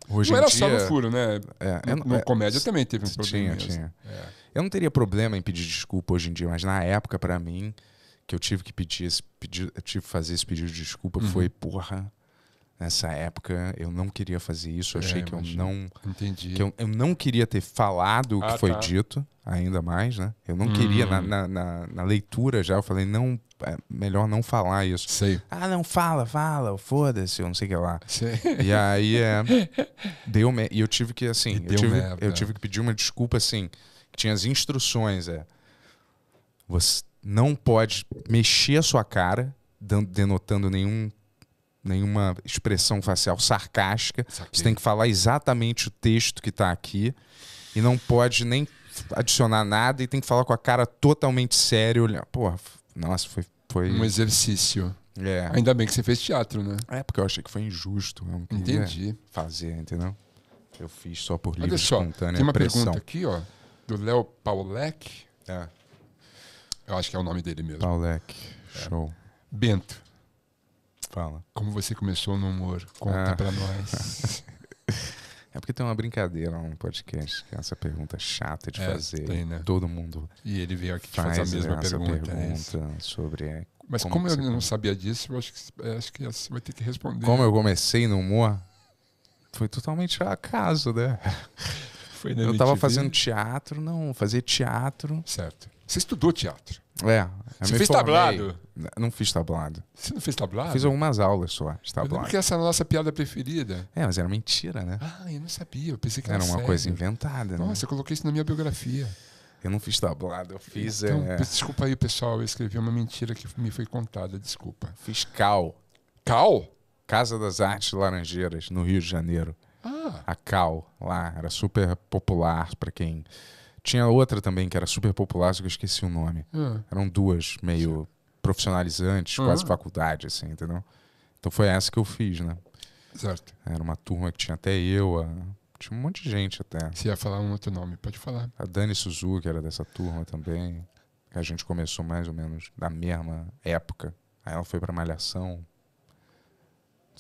Hoje não era dia, só no furo, né? É, no, no é, comédia também teve um problema. Tinha, tinha. É. Eu não teria problema em pedir desculpa hoje em dia, mas na época, para mim, que eu tive que pedir esse pedido, tive que fazer esse pedido de desculpa, uhum. foi, porra, nessa época eu não queria fazer isso, eu é, achei que imagina. eu não. Entendi. Que eu, eu não queria ter falado o ah, que foi tá. dito, ainda mais, né? Eu não queria, na, hum. na, na, na, leitura já, eu falei, não, é melhor não falar isso. Sei. Ah, não, fala, fala, foda-se, eu não sei o que lá. Sei. E aí é. Deu me... E eu tive que, assim, eu tive, eu tive que pedir uma desculpa assim que tinha as instruções, é você não pode mexer a sua cara, denotando nenhum, nenhuma expressão facial sarcástica. Você tem que falar exatamente o texto que está aqui e não pode nem adicionar nada e tem que falar com a cara totalmente séria, olhando. Porra, nossa, foi, foi. Um exercício. É. Ainda bem que você fez teatro, né? É, porque eu achei que foi injusto. Eu não Entendi. Fazer, entendeu? Eu fiz só por livre espontânea Tem uma pressão. pergunta aqui, ó do Léo Paulek. É. Eu acho que é o nome dele mesmo. Paulek, é. show. Bento. Fala. Como você começou no humor? Conta ah. pra nós. É porque tem uma brincadeira no um podcast, que é essa pergunta é chata de é, fazer. Tem, né? Todo mundo. E ele veio aqui faz, faz a mesma pergunta. pergunta é sobre. É Mas como, como eu não sabia disso, eu acho que, acho que você vai ter que responder. Como eu comecei no humor, foi totalmente acaso, né? Foi eu estava fazendo teatro, não, fazer teatro. Certo. Você estudou teatro? É. Você fez formei. tablado? Não fiz tablado. Você não fez tablado? Fiz algumas aulas só de tablado. Porque essa é a nossa piada preferida. É, mas era mentira, né? Ah, eu não sabia. Eu pensei que era, era uma sério. coisa inventada. Né? Nossa, né? eu coloquei isso na minha biografia. Eu não fiz tablado, eu fiz. Então, é... Desculpa aí, pessoal, eu escrevi uma mentira que me foi contada, desculpa. Fiz cal. Cal? Casa das Artes Laranjeiras, no Rio de Janeiro. Ah. A Cal lá era super popular para quem. Tinha outra também que era super popular, só que eu esqueci o nome. Ah. Eram duas meio profissionalizantes, quase faculdade, assim, entendeu? Então foi essa que eu fiz, né? Certo. Era uma turma que tinha até eu, a... tinha um monte de gente até. Você ia falar um outro nome, pode falar. A Dani Suzuki era dessa turma também, que a gente começou mais ou menos da mesma época. Aí ela foi pra Malhação,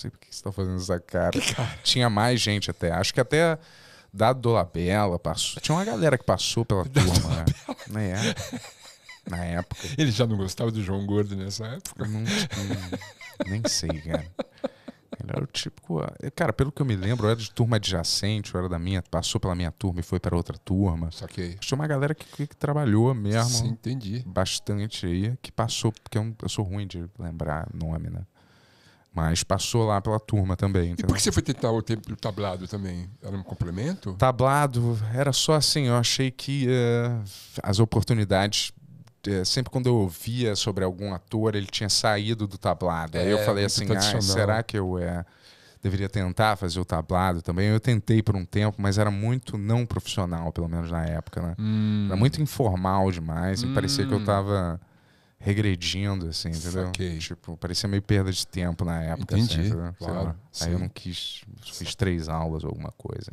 sei por que você está fazendo essa cara. cara. Tinha mais gente até. Acho que até Dado Dolabella passou. Tinha uma galera que passou pela Dado turma, né? É. Na época. Ele já não gostava do João Gordo nessa época? Não, não, nem sei, cara. Ele era o típico. Ah, é, cara, pelo que eu me lembro, eu era de turma adjacente, eu era da minha, passou pela minha turma e foi para outra turma. Saquei. Tinha uma galera que, que, que, trabalhou mesmo. Sim, entendi. Bastante aí, que passou, porque eu, eu sou ruim de lembrar nome, né? Mas passou lá pela turma também. Entendeu? E por que você foi tentar o, tablado também? Era um complemento? Tablado, era só assim, eu achei que uh, as oportunidades. Uh, sempre quando eu ouvia sobre algum ator, ele tinha saído do tablado. É, Aí eu é, falei assim: ah, será que eu é deveria tentar fazer o tablado também? Eu tentei por um tempo, mas era muito não profissional, pelo menos na época. Né? Hum. Era muito informal demais hum. e parecia que eu estava hum regredindo, assim, entendeu? Saquei. Tipo, parecia meio perda de tempo na época. Assim, Entendi, assim, claro. Aí eu não quis, fiz três aulas ou alguma coisa.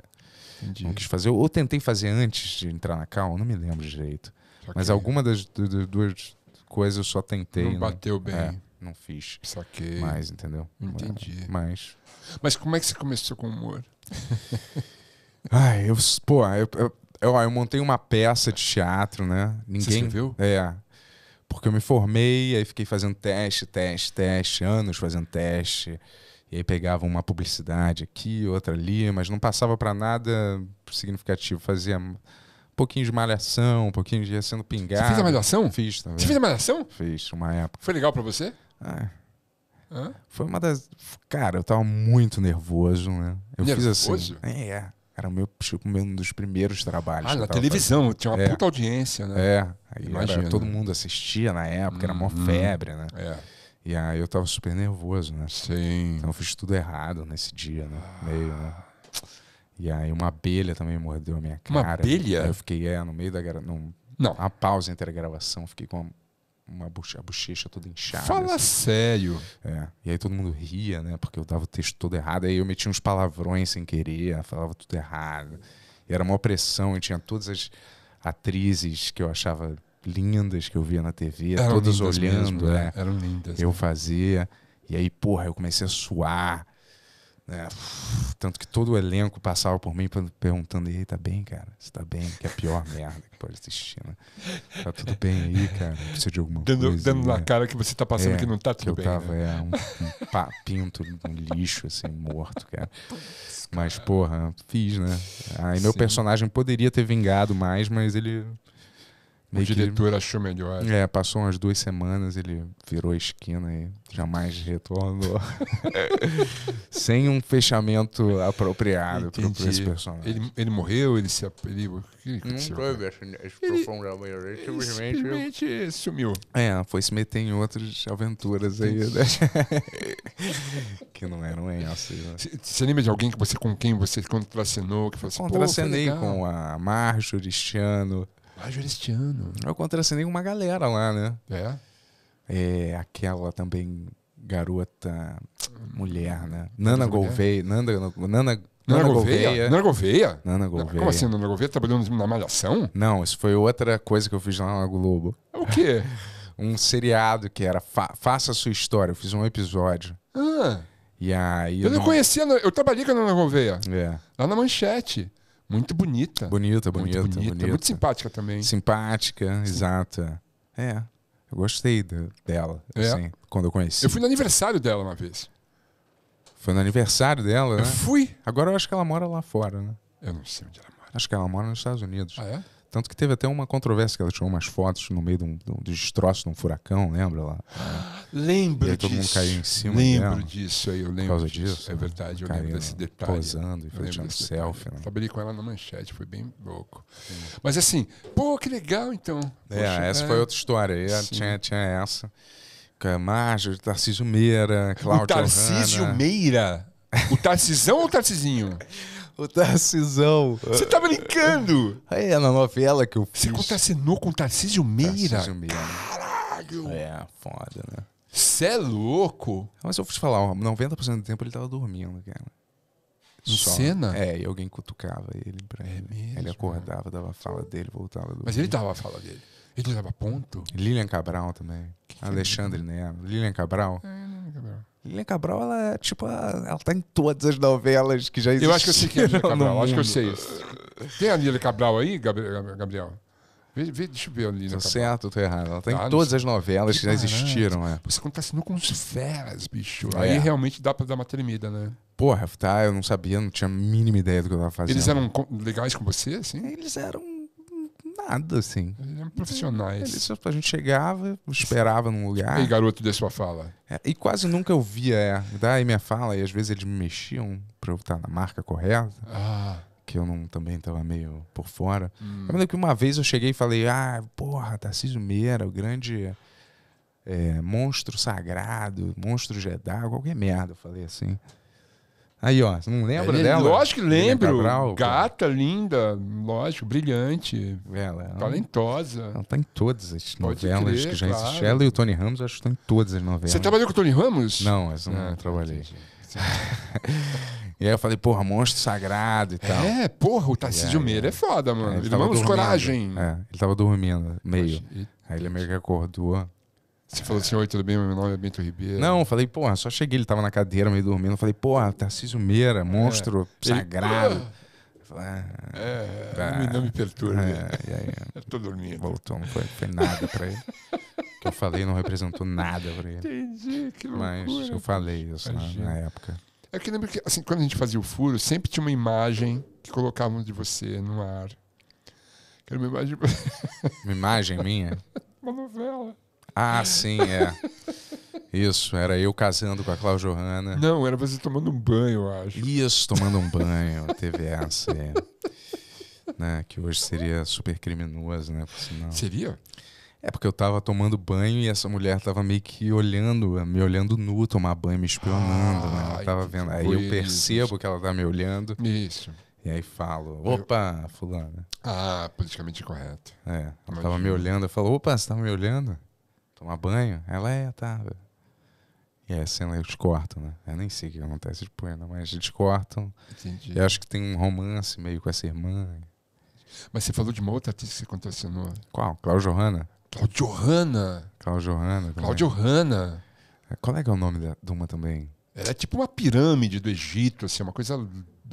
Entendi. Não quis fazer, ou tentei fazer antes de entrar na Cal, não me lembro direito. Saquei. Mas alguma das duas coisas eu só tentei. Não, né? bateu é, bem. É, não fiz. Saquei. Mais, entendeu? Entendi. É, mas... Mas como é que você começou com humor? Ai, eu, pô, eu, eu, eu, eu montei uma peça de teatro, né? Ninguém. Você viu? É. Porque eu me formei, aí fiquei fazendo teste, teste, teste, anos fazendo teste. E aí pegava uma publicidade aqui, outra ali, mas não passava para nada significativo. Fazia um pouquinho de malhação, um pouquinho de sendo pingado. Você fez a malhação? Fiz também. Você fez a malhação? Fiz, uma época. Foi legal para você? É. Hã? Foi uma das. Cara, eu tava muito nervoso, né? Eu nervoso? fiz assim. É, é. Era o meu, tipo, um dos primeiros trabalhos. Ah, na televisão, fazendo. tinha uma é. puta audiência, né? É, aí Imagina, era, todo né? mundo assistia na época, hum, era mó uhum. febre, né? É. E aí eu tava super nervoso, né? Sim. Então eu fiz tudo errado nesse dia, né? Meio, né? E aí uma abelha também mordeu a minha cara. Uma abelha? eu fiquei, é, no meio da... gravação. Não. Uma pausa entre a gravação, fiquei com uma uma bochecha, a bochecha toda inchada. Fala assim. sério. É. E aí todo mundo ria, né? Porque eu dava o texto todo errado. Aí eu metia uns palavrões sem querer, falava tudo errado. E era uma opressão. Eu tinha todas as atrizes que eu achava lindas que eu via na TV, eram todas olhando. Mesmo, é, né? Eram lindas. Eu né? fazia. E aí, porra, eu comecei a suar. É, tanto que todo o elenco passava por mim perguntando: Ei, tá bem, cara? Você tá bem? Que é a pior merda pode desistir, né? Tá tudo bem aí, cara. Precisa de alguma dando, coisa. Dando né? na cara que você tá passando é, que não tá tudo bem. Eu tava, né? é, um, um pá, pinto, um lixo, assim, morto, cara. Mas, porra, fiz, né? Aí meu Sim. personagem poderia ter vingado mais, mas ele o diretor que... achou melhor. É, passou umas duas semanas, ele virou a esquina e jamais retornou. Sem um fechamento apropriado para esse personagem. Ele, ele morreu? Ele se. Ele, que que não teve esse profundamente. Simplesmente, ele sumiu. É, foi se meter em outras aventuras aí. Né? que não eram essas. Né? Você lembra de alguém que você, com quem você contracenou? Que falou assim, Contracenei com a Marjorie Chano ah, Julistiano. Eu contracenei uma galera lá, né? É. É, aquela também garota mulher, né? Nana Gouveia. Nana, Nana, Nana, Gouveia. Nana Gouveia? Nana Gouveia. Como assim, Nana Gouveia? trabalhando na Malhação? Não, isso foi outra coisa que eu fiz lá na Globo. O quê? um seriado que era Fa Faça a Sua História. Eu fiz um episódio. Ah. E aí... Eu, eu não, não conhecia... Eu trabalhei com a Nana Gouveia. É. Lá na Manchete. Muito bonita. Bonita, bonita. Muito, bonita, bonita. muito simpática também. Simpática, Sim. exata. É, é. Eu gostei dela, é. assim, quando eu conheci. Eu fui no aniversário dela uma vez. Foi no aniversário dela, eu né? fui. Agora eu acho que ela mora lá fora, né? Eu não sei onde ela mora. Acho que ela mora nos Estados Unidos. Ah, é? Tanto que teve até uma controvérsia que ela tirou umas fotos no meio de um, de um destroço de um furacão, lembra lá? Lembro e aí, todo disso. mundo caiu em cima Lembro disso aí, eu lembro. Por causa disso. disso é né? verdade, eu lembro desse detalhe. Posando e fazendo selfie. Né? Trabalhei com ela na manchete, foi bem louco. Sim. Mas assim, pô, que legal então. É, Poxa, essa é... foi outra história. Aí tinha, tinha essa. Marjorie, Tarcísio Meira, Cláudio. O Tarcísio Hanna. Meira? O Tarcisão ou o Tarcisinho? O Tarcisão. Você tá brincando? Aí é, é na novela que eu fiz. Você contracenou com Tarcísio Meira? Tarcísio Meira. Caralho! É, foda, né? Você é louco? Mas eu fui te falar, 90% do tempo ele tava dormindo, cara. No cena? É, e alguém cutucava ele pra é mesmo, ele. acordava, dava a fala dele, voltava do. Mas ele dava a fala dele. Ele dava ponto? Lilian Cabral também. Que que é Alexandre é? Nero. Lilian Cabral. É, Lilian Cabral. Lilian Cabral, ela, é, tipo, ela tá em todas as novelas que já existiram. Eu acho que eu sei quem é a Lília Cabral, acho que eu sei isso. Tem a Lilian Cabral aí, Gabriel? Vê, vê, deixa eu ver a Lília Cabral. Tô certo, tô errado. Ela tá em tá, todas as novelas que, que já existiram, é. Você acontece com os feras, bicho. É. Aí realmente dá pra dar uma tremida, né? Porra, tá, eu não sabia, não tinha a mínima ideia do que eu tava fazendo. Eles eram legais com você, assim? Eles eram nada, assim. É eles então, profissionais. Eles, a gente chegava, esperava num lugar. e garoto, de sua fala. É, e quase nunca eu via, é, daí minha fala, e às vezes eles me mexiam pra eu estar na marca correta. Ah. Que eu não também tava meio por fora. Hum. Eu lembro que uma vez eu cheguei e falei, ah, porra, Tarcísio Meira, o grande é, monstro sagrado, monstro Jedi, qualquer merda, eu falei assim. Aí, ó, você não lembra é, dela? Lógico que lembro. Cabral, Gata, pô. linda, lógico, brilhante. Ela, ela talentosa. Ela tá em todas as novelas crer, que já claro. existem. Ela e o Tony Ramos, acho que estão em todas as novelas. Você trabalhou com o Tony Ramos? Não, essa não, ah, não trabalhei. e aí eu falei, porra, monstro sagrado e tal. É, porra, o Tarcísio é, Meira é, é foda, mano. É, ele ele vamos, dormindo. coragem. É, ele tava dormindo, meio. Poxa, aí ele meio que acordou. Você falou assim, oi, tudo bem? Meu nome é Bento Ribeiro. Não, falei, porra, só cheguei, ele tava na cadeira, meio dormindo. Falei, porra, Tarcísio tá Meira, monstro é. sagrado. Ele... Ah, é, tá. não, me, perturbe. É, é, é. Eu tô dormindo. Voltou, não foi, foi nada pra ele. O que eu falei não representou nada pra ele. Entendi, que loucura. Mas eu falei isso né, na, na, época. É que lembro que, assim, quando a gente fazia o furo, sempre tinha uma imagem que colocavam de você no ar. Que era uma imagem... Uma imagem minha? uma novela. Ah, sim, é. Isso, era eu casando com a Cláudia Johanna. Não, era você tomando um banho, eu acho. Isso, tomando um banho, teve essa. É. Né, que hoje seria super criminoso, né? Seria? É porque eu tava tomando banho e essa mulher tava meio que olhando, me olhando nu, tomar banho, me espionando, ah, né? Ela tava vendo. Aí eu percebo isso. que ela tá me olhando. Isso. E aí falo, opa, fulano. Ah, politicamente correto. É, ela Imagina. tava me olhando, eu falo, opa, você tava me olhando? tomar banho? Ela é, tá. E aí é a cena eles cortam, né? Eu nem sei o que acontece de poema, né? mas eles cortam. Entendi. Eu acho que tem um romance meio com essa irmã. Mas você falou de uma outra artista que você contracionou. Qual? Cláudio Johanna? Cláudio Johanna! Cláudio Johanna. Cláudio Johanna. É, qual é que é o nome da, de uma também? Era é tipo uma pirâmide do Egito, assim, uma coisa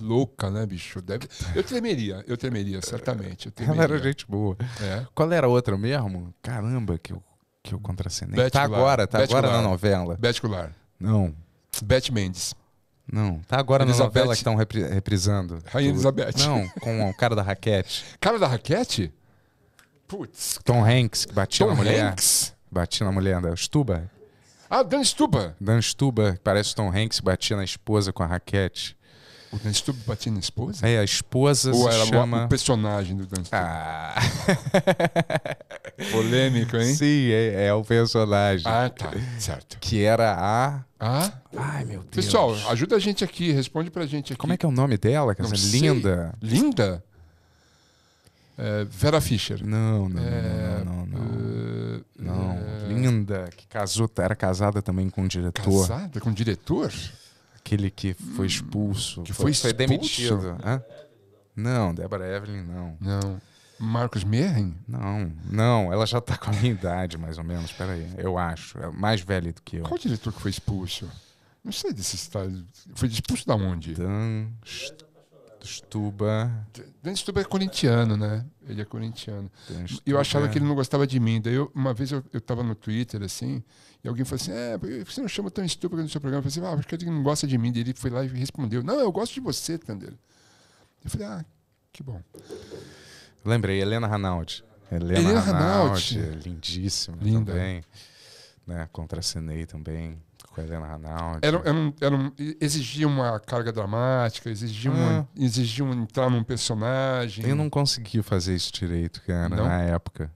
louca, né, bicho? Deve... Eu tremeria, eu tremeria, certamente. Eu tremeria. Ela era gente boa. É. Qual era a outra mesmo? Caramba, que eu que eu contracenei. tá agora, tá agora na novela. Beth Não. Beth Mendes. Não, tá agora Elizabeth. na novela que estão repri reprisando. Rainha Elizabeth. Não, com o cara da raquete. Cara da raquete? Putz. Tom Hanks, que batia Tom na mulher. Tom Hanks? Batia na mulher da Stuba. Ah, Dan Stuba. Dan Stuba, parece Tom Hanks, batia na esposa com a raquete. O Dan Stuba batia na esposa? É, a esposa Ou se era o personagem do Dan Stuba? Ah... Polêmico, hein? Sim, é, é o personagem. Ah, tá. Certo. Que era a. Ah? Ai, meu Deus. Pessoal, ajuda a gente aqui, responde pra gente aqui. Como é que é o nome dela? Não sei. linda. Linda? É, Vera Fischer. Não, não, É, não, não, não. É, não. É. Linda, que casou, era casada também com o diretor. Casada com diretor? Aquele que foi hum, expulso. Que foi expulso? demitido. Hã? Não, Débora Evelyn, não. Não. Marcos Merrin? Não, não, ela já tá com a minha idade, mais ou menos. peraí, aí, eu acho. É mais velha do que eu. Qual diretor que foi expulso? Não sei desse estado. Foi expulso da onde? Dan Stuba. Dan Stuba é corintiano, né? Ele é corintiano. Eu achava que ele não gostava de mim. Daí eu, uma vez eu, eu tava no Twitter, assim, e alguém falou assim: É, por que você não chama tão Stuba no seu programa? Eu falei assim: Ah, acho que ele não gosta de mim. Daí ele foi lá e respondeu: Não, eu gosto de você, Tandelo. Eu falei: Ah, que bom. Lembrei, Helena Ranaldi. Helena, Helena Ranaldi, lindíssima Linda. também. Né? Contracenei também com a Helena Ranaldi. Era, era, um, era um, exigia uma carga dramática, exigia, ah. uma, é. exigia um, entrar num personagem. Eu não conseguia fazer isso direito, cara, não? na época.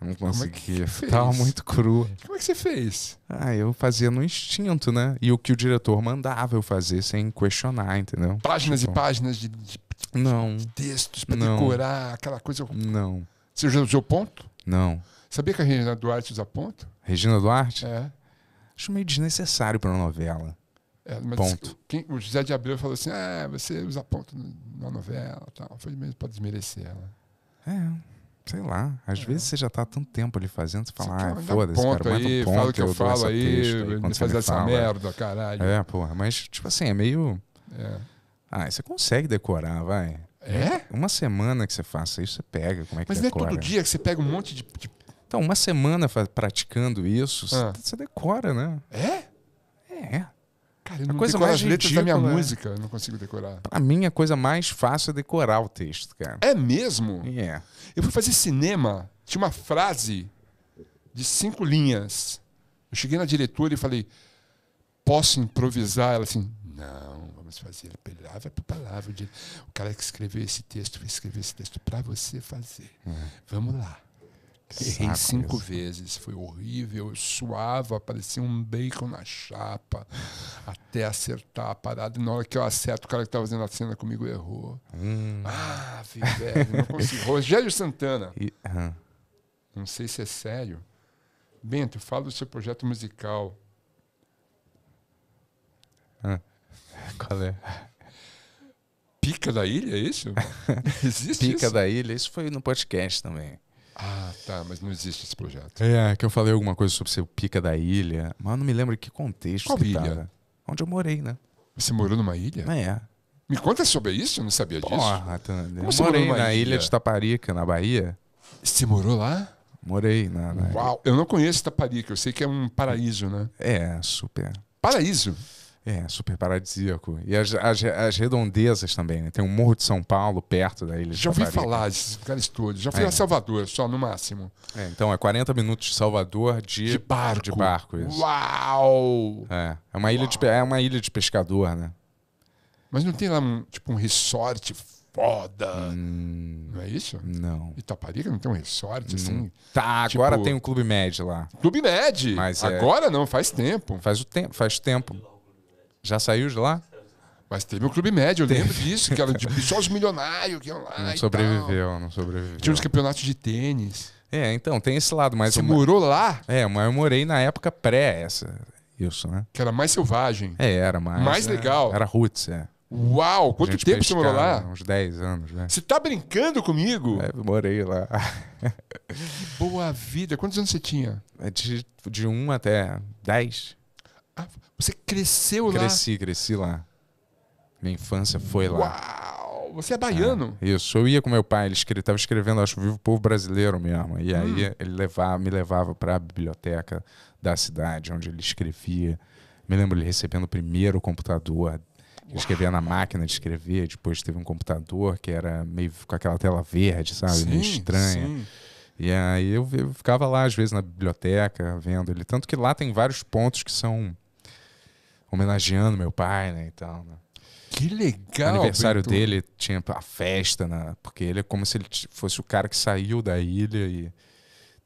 Eu não é conseguia. É Tava muito cru. Como é que você fez? Ah, eu fazia no instinto, né? E o que o diretor mandava eu fazer sem questionar, entendeu? Páginas tipo... e páginas de, de não. Textos para decorar, aquela coisa. Não. Você já usou ponto? Não. Sabia que a Regina Duarte usa ponto? Regina Duarte? É. Acho meio desnecessário para uma novela. É, ponto. Quem, o José de Abreu falou assim: ah, você usa ponto na novela tal. Foi mesmo para desmerecer ela. É. Sei lá, às é. vezes você já está há tanto tempo ali fazendo, você fala, ah, foda-se, cara, aí, um ponto, fala o que eu, eu falo aí, texto, aí, me fazer me essa merda, caralho. É, porra, mas tipo assim, é meio... É. Ah, você consegue decorar, vai. É? Uma semana que você faça isso, você pega. Como é que Mas decora? não é todo dia que você pega um monte de. de... Então, uma semana praticando isso, ah. Tá, você decora, né? É? É. Cara, eu não a coisa mais as letras ridícula, da minha né? música, eu não consigo decorar. Pra mim, a coisa mais fácil é decorar o texto, cara. É mesmo? É. Yeah. Eu fui fazer cinema, tinha uma frase de cinco linhas. Eu cheguei na diretora e falei, posso improvisar? Ela assim, não vamos fazer palavra por palavra. O cara que escreveu esse texto escreveu esse texto para você fazer. Uhum. Vamos lá. Errei cinco isso. vezes, foi horrível, eu suava, parecia um bacon na chapa, até acertar a parada. Na hora que eu acerto, o cara que estava fazendo a cena comigo errou. Hum. Ah, velho, não consigo. Rogério Santana. E, uhum. Não sei se é sério. Bento, fala do seu projeto musical. Uhum. Qual é? Pica da Ilha, é isso? Existe Pica isso? da Ilha, isso foi no podcast também. Ah, tá, mas não existe esse projeto. É, que eu falei alguma coisa sobre ser o Pica da Ilha, mas não me lembro em que contexto Qual que ilha? Tava. Onde eu morei, né? Você morou numa ilha? É. Me conta sobre isso, eu não sabia disso. Porra, Tânia. Tá, eu morei na ilha? ilha de Taparica, na Bahia. Você morou lá? Morei na, na... Uau, eu não conheço Taparica, eu sei que é um paraíso, né? É, super. Paraíso? É, super paradisíaco. E as, as, as redondezas também, né? Tem o Morro de São Paulo perto da ilha de Já ouvi falar desses lugares todos. Já fui é. a Salvador, só no máximo. É, então é 40 minutos de Salvador de, de barco. De barco isso. Uau! É, é, uma Uau. Ilha de, é uma ilha de pescador, né? Mas não tem lá um, tipo um resort foda. Hum, não é isso? Não. Itaparica não tem um resort hum, assim? Tá, agora tipo... tem o Clube Med lá. Clube Med? Mas é agora é... não, faz tempo. Faz o tempo, faz tempo. Já saiu de lá? Mas teve o Clube Médio, eu lembro disso, que era de, só os milionários que iam lá. Não sobreviveu, não sobreviveu. Tinha uns campeonatos de tênis. É, então, tem esse lado, mas. Você uma... morou lá? É, mas eu morei na época pré essa. Isso, né? Que era mais selvagem. É, era mais. Mais é, legal. Era roots, é. Uau, quanto tempo pescava, você morou lá? Uns 10 anos, né? Você tá brincando comigo? É, eu morei lá. Boa vida. Quantos anos você tinha? De, de 1 um até 10. Você cresceu cresci, lá? Cresci, cresci lá. Minha infância foi lá. Uau! Você é baiano? É, isso. Eu ia com meu pai, ele estava escrevendo, acho, Vivo Povo Brasileiro mesmo. E aí hum. ele levava, me levava para a biblioteca da cidade, onde ele escrevia. Me lembro ele recebendo o primeiro computador ele escrevia na máquina de escrever, depois teve um computador que era meio com aquela tela verde, sabe? Sim, meio estranha. Sim. E aí eu, eu, ficava lá, às vezes, na biblioteca, vendo ele. Tanto que lá tem vários pontos que são homenageando meu pai, né? Então, né? Que legal! aniversário dele tinha a festa, né? Porque ele é como se ele fosse o cara que saiu da ilha e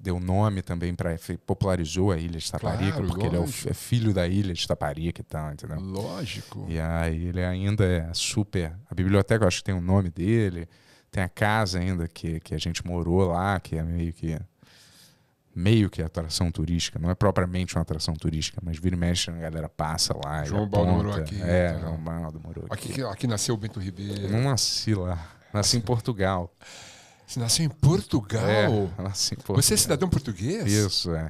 deu nome também para popularizou a ilha de Taparica, claro, porque lógico. ele é, é filho da ilha de Taparica e tal, entendeu? Lógico. E aí ele ainda é super. A biblioteca eu acho que tem o nome dele, tem a casa ainda que, que a gente morou lá, que é meio que meio que atração turística, não é propriamente uma atração turística, mas vira e mexe, a galera passa lá. João Baldo morou aqui. É, então. João Baldo morou aqui. aqui. Aqui nasceu o Bento Ribeiro. não nasci lá, nasci em Portugal. Você nasceu em Portugal? É, nasci em Portugal. Você é cidadão português? Isso, é.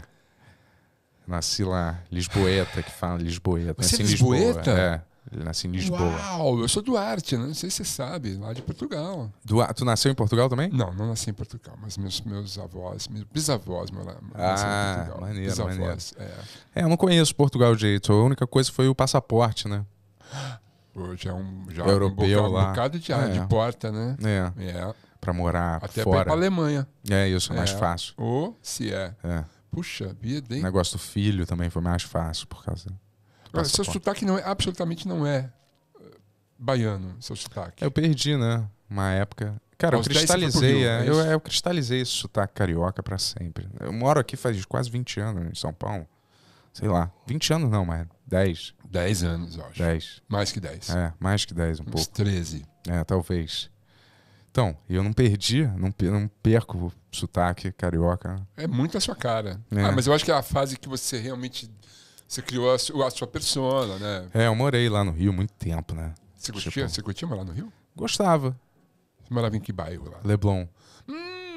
Nasci lá, Lisboeta, que fala Lisboeta. Você é nasci é Lisboeta? Lisboa, é. Ele nasceu em Lisboa. Uau, eu sou Duarte, né? não sei se você sabe, lá de Portugal. tu nasceu em Portugal também? Não, não nasci em Portugal, mas meus, meus avós, meus bisavós meu, ah, em Portugal. Maneiro, bisavós, maneiro. É. é, eu não conheço Portugal direito. A única coisa foi o passaporte, né? Hoje é um já europeu um bocado, lá. Um ah, de, é. de porta, né? É. é. Para morar Até fora. Até pra Alemanha. É isso, é mais fácil. Ou se é. é. Puxa vida, hein? O negócio do filho também foi mais fácil por causa. É, Olha, seu sotaque não é, absolutamente não é eh, baiano, seu sotaque. Eu perdi, né? Uma época. Cara, eu cristalizei, Rio, é, é eu, eu, cristalizei esse sotaque carioca para sempre. Eu moro aqui faz quase 20 anos em São Paulo. Sei lá, 20 anos não, mas 10. 10 anos, eu acho. 10. Mais que 10. É, mais que 10 um Uns pouco. 13. É, talvez. Então, eu não perdi, não, não perco o sotaque carioca. É muito a sua cara. É. Ah, mas eu acho que é a fase que você realmente você criou a, sua, a sua persona, né? É, eu morei lá no Rio muito tempo, né? Você curtia, tipo... você curtia morar no Rio? Gostava. Você morava em que bairro lá? Leblon.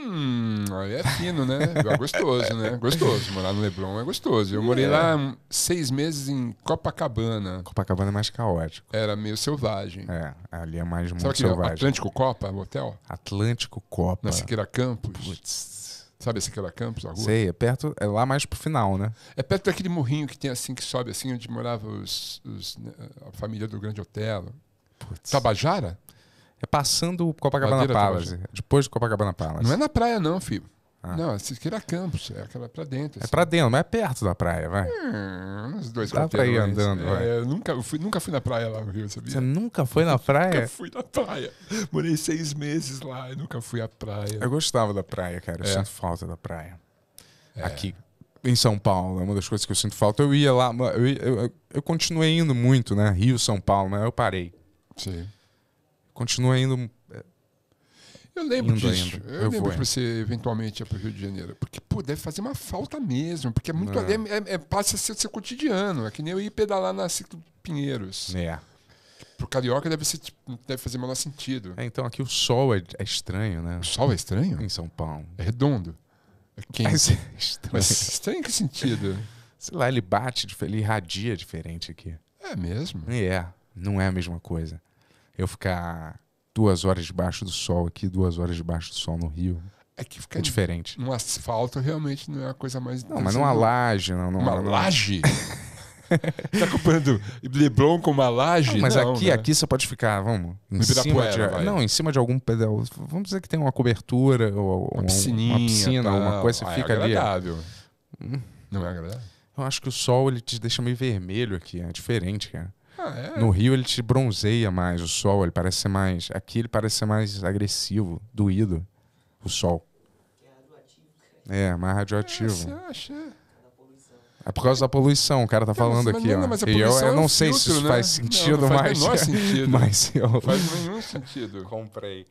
Hum, aí é fino, né? É gostoso, né? Gostoso. Morar no Leblon é gostoso. Eu morei é. lá seis meses em Copacabana. Copacabana é mais caótico. Era meio selvagem. É, ali é mais Sabe muito selvagem. Atlântico Copa, hotel? Atlântico Copa. Na Siqueira Campos. Putz. Sabe esse que era é Campos, a Sei, é perto, é lá mais pro final, né? É perto daquele morrinho que tem assim, que sobe assim, onde morava os, os né, a família do Grande Otelo. Putz. Tabajara? É passando o Copacabana Palace, depois do Copacabana Palace. Não é na praia não, filho. Ah. Não, Siqueira Campos, é aquela pra dentro. É assim. É pra dentro, mas é perto da praia, vai. Hum, uns dois Dá pra ir andando, vai. É, eu nunca, fui, nunca fui na praia lá no Rio, sabia? Você nunca foi na praia? nunca fui na praia. Morei seis meses lá e nunca fui à praia. Eu gostava da praia, cara. Eu é. sinto falta da praia. É. Aqui em São Paulo, é uma das coisas que eu sinto falta. Eu ia lá, eu, eu, eu continuei indo muito, né? Rio, São Paulo, né? Eu parei. Sim. Continuei indo eu lembro indo, disso. Indo. Eu, eu lembro de você eventualmente ir para o Rio de Janeiro. Porque, pô, deve fazer uma falta mesmo. Porque é muito. É. É, é, é passa a ser, ser, cotidiano. É que nem eu ir pedalar na Ciclo Pinheiros. É. Pro carioca deve, ser, tipo, deve fazer o menor sentido. É, então aqui o sol é, é, estranho, né? O sol é estranho? Em São Paulo. É redondo. É quente. estranho. Mas estranho em que sentido? Sei lá, ele bate, ele irradia diferente aqui. É mesmo? É. Não é a mesma coisa. Eu ficar duas horas debaixo do sol aqui, duas horas debaixo do sol no Rio. É que fica é diferente. Um asfalto realmente não é a coisa mais. Não, mas numa laje, não. Numa, uma laje? tá comprando Leblon com uma laje? Não, mas não, aqui, né? aqui você pode ficar, vamos. Em cima de, não, em cima de algum pedal. Vamos dizer que tem uma cobertura, ou uma, piscininha, uma piscina, uma alguma coisa, você ah, é fica é agradável. ali. Hum. Não é agradável? Eu acho que o sol ele te deixa meio vermelho aqui, é diferente, cara. Ah, é. No Rio ele te bronzeia mais, o sol, ele parece ser mais. Aqui ele parece ser mais agressivo, doído, o sol. É, mais radioativo. É, você acha? É, é por causa da poluição, o cara tá falando mas, aqui, não, ó. Mas e eu, eu não é um sei filtro, se isso né? faz sentido, não, não faz mas. Sentido. mas eu... Não faz nenhum sentido. Comprei.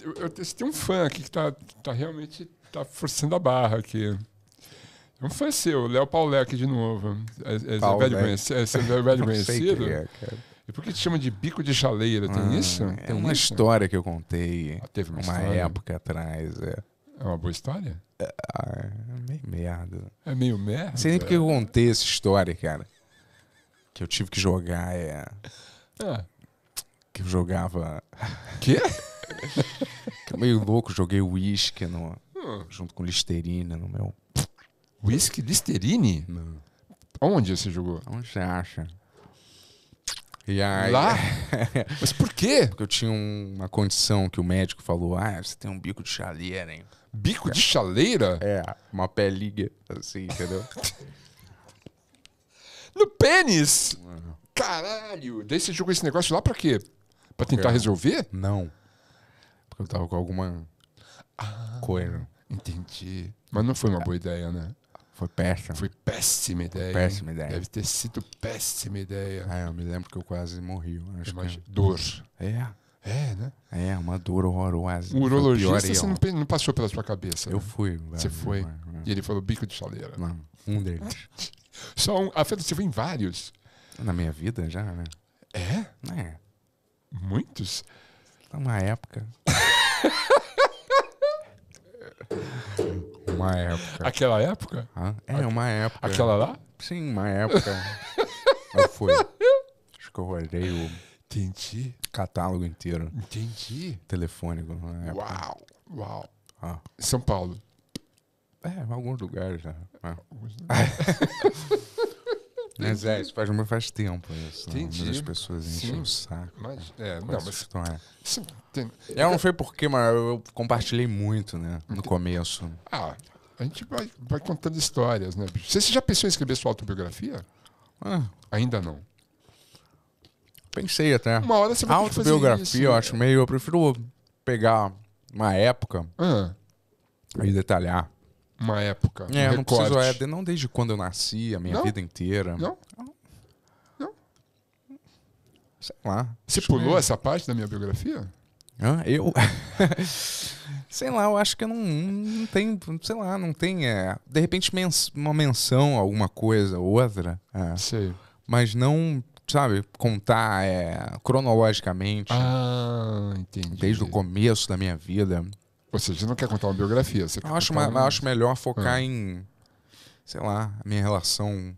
Eu, eu, tem um fã aqui que tá, tá realmente tá forçando a barra aqui. Não foi seu, Léo Paulec de novo. Esse é, é Paul velho, conheci, esse é velho conhecido. É, e por que te chama de bico de chaleira? Tem ah, isso? Tem uma isso? história que eu contei. Ah, teve uma, uma época atrás. É. é. uma boa história? Ah, é, meio merda. É meio merda? Não sei nem porque eu contei essa história, cara. Que eu tive que jogar. É... Ah. Que eu jogava. Quê? que meio louco, joguei uísque no... Hum. junto com Listerina no meu Whisky Listerine? Não. Onde você jogou? Onde você acha? E aí... Lá? Mas por quê? Porque eu tinha uma condição que o médico falou: ah, você tem um bico de chaleira, hein? Bico de chaleira? É, uma pelinha, assim, entendeu? no pênis! Uhum. Caralho! Daí você jogou esse negócio lá pra quê? Pra tentar é. resolver? Não. Porque eu tava com alguma ah, coisa. Entendi. Mas não foi uma boa ideia, né? Foi péssima. Foi péssima ideia. Foi péssima ideia. Deve ter sido péssima ideia. Ah, eu me lembro que eu quase morri. Acho é, que... Dor. É. É, né? É, uma dor horrorosa. O urologista, pior, você não, não, passou pela sua cabeça. Eu né? fui. Você foi. E ele é. falou bico de chaleira. Não, um deles. Só um. A você foi em vários. Na minha vida já, né? É? É. Muitos? Uma então, época. uma época. Aquela época? é, uma época. Aquela lá? Sim, uma época. eu fui. Acho que eu rodei o. Entendi. Catálogo inteiro. Entendi. Telefônico. Uau, uau. Ah. São Paulo. É, em alguns lugares já. Né? É. Mas é, isso faz, faz tempo isso. É? Entendi. Mas as pessoas enchem Sim. o saco. Mas, né? é, não, mas... história. É. Sim, é Eu não sei porquê, mas eu compartilhei muito, né? No começo. Ah, a gente vai, vai contando histórias, né? Você já pensou em escrever sua autobiografia? Ah. Ainda não. Pensei até. Uma hora você vai Autobiografia, isso, eu né? acho meio. Eu prefiro pegar uma época ah. e detalhar uma época. É, um eu não preciso, é não desde quando eu nasci, a minha não, vida inteira. Não. Não. Sei lá. Você pulou essa parte da minha biografia? Ah, eu? sei lá, eu acho que eu não, não tem, sei lá, não tem. É, de repente, mens uma menção, alguma coisa, outra. É, sei. Mas não, sabe, contar é, cronologicamente. Ah, entendi. Desde o começo da minha vida. Ou seja, não quer contar uma biografia. Você eu acho, uma, acho melhor focar ah. em, sei lá, a minha relação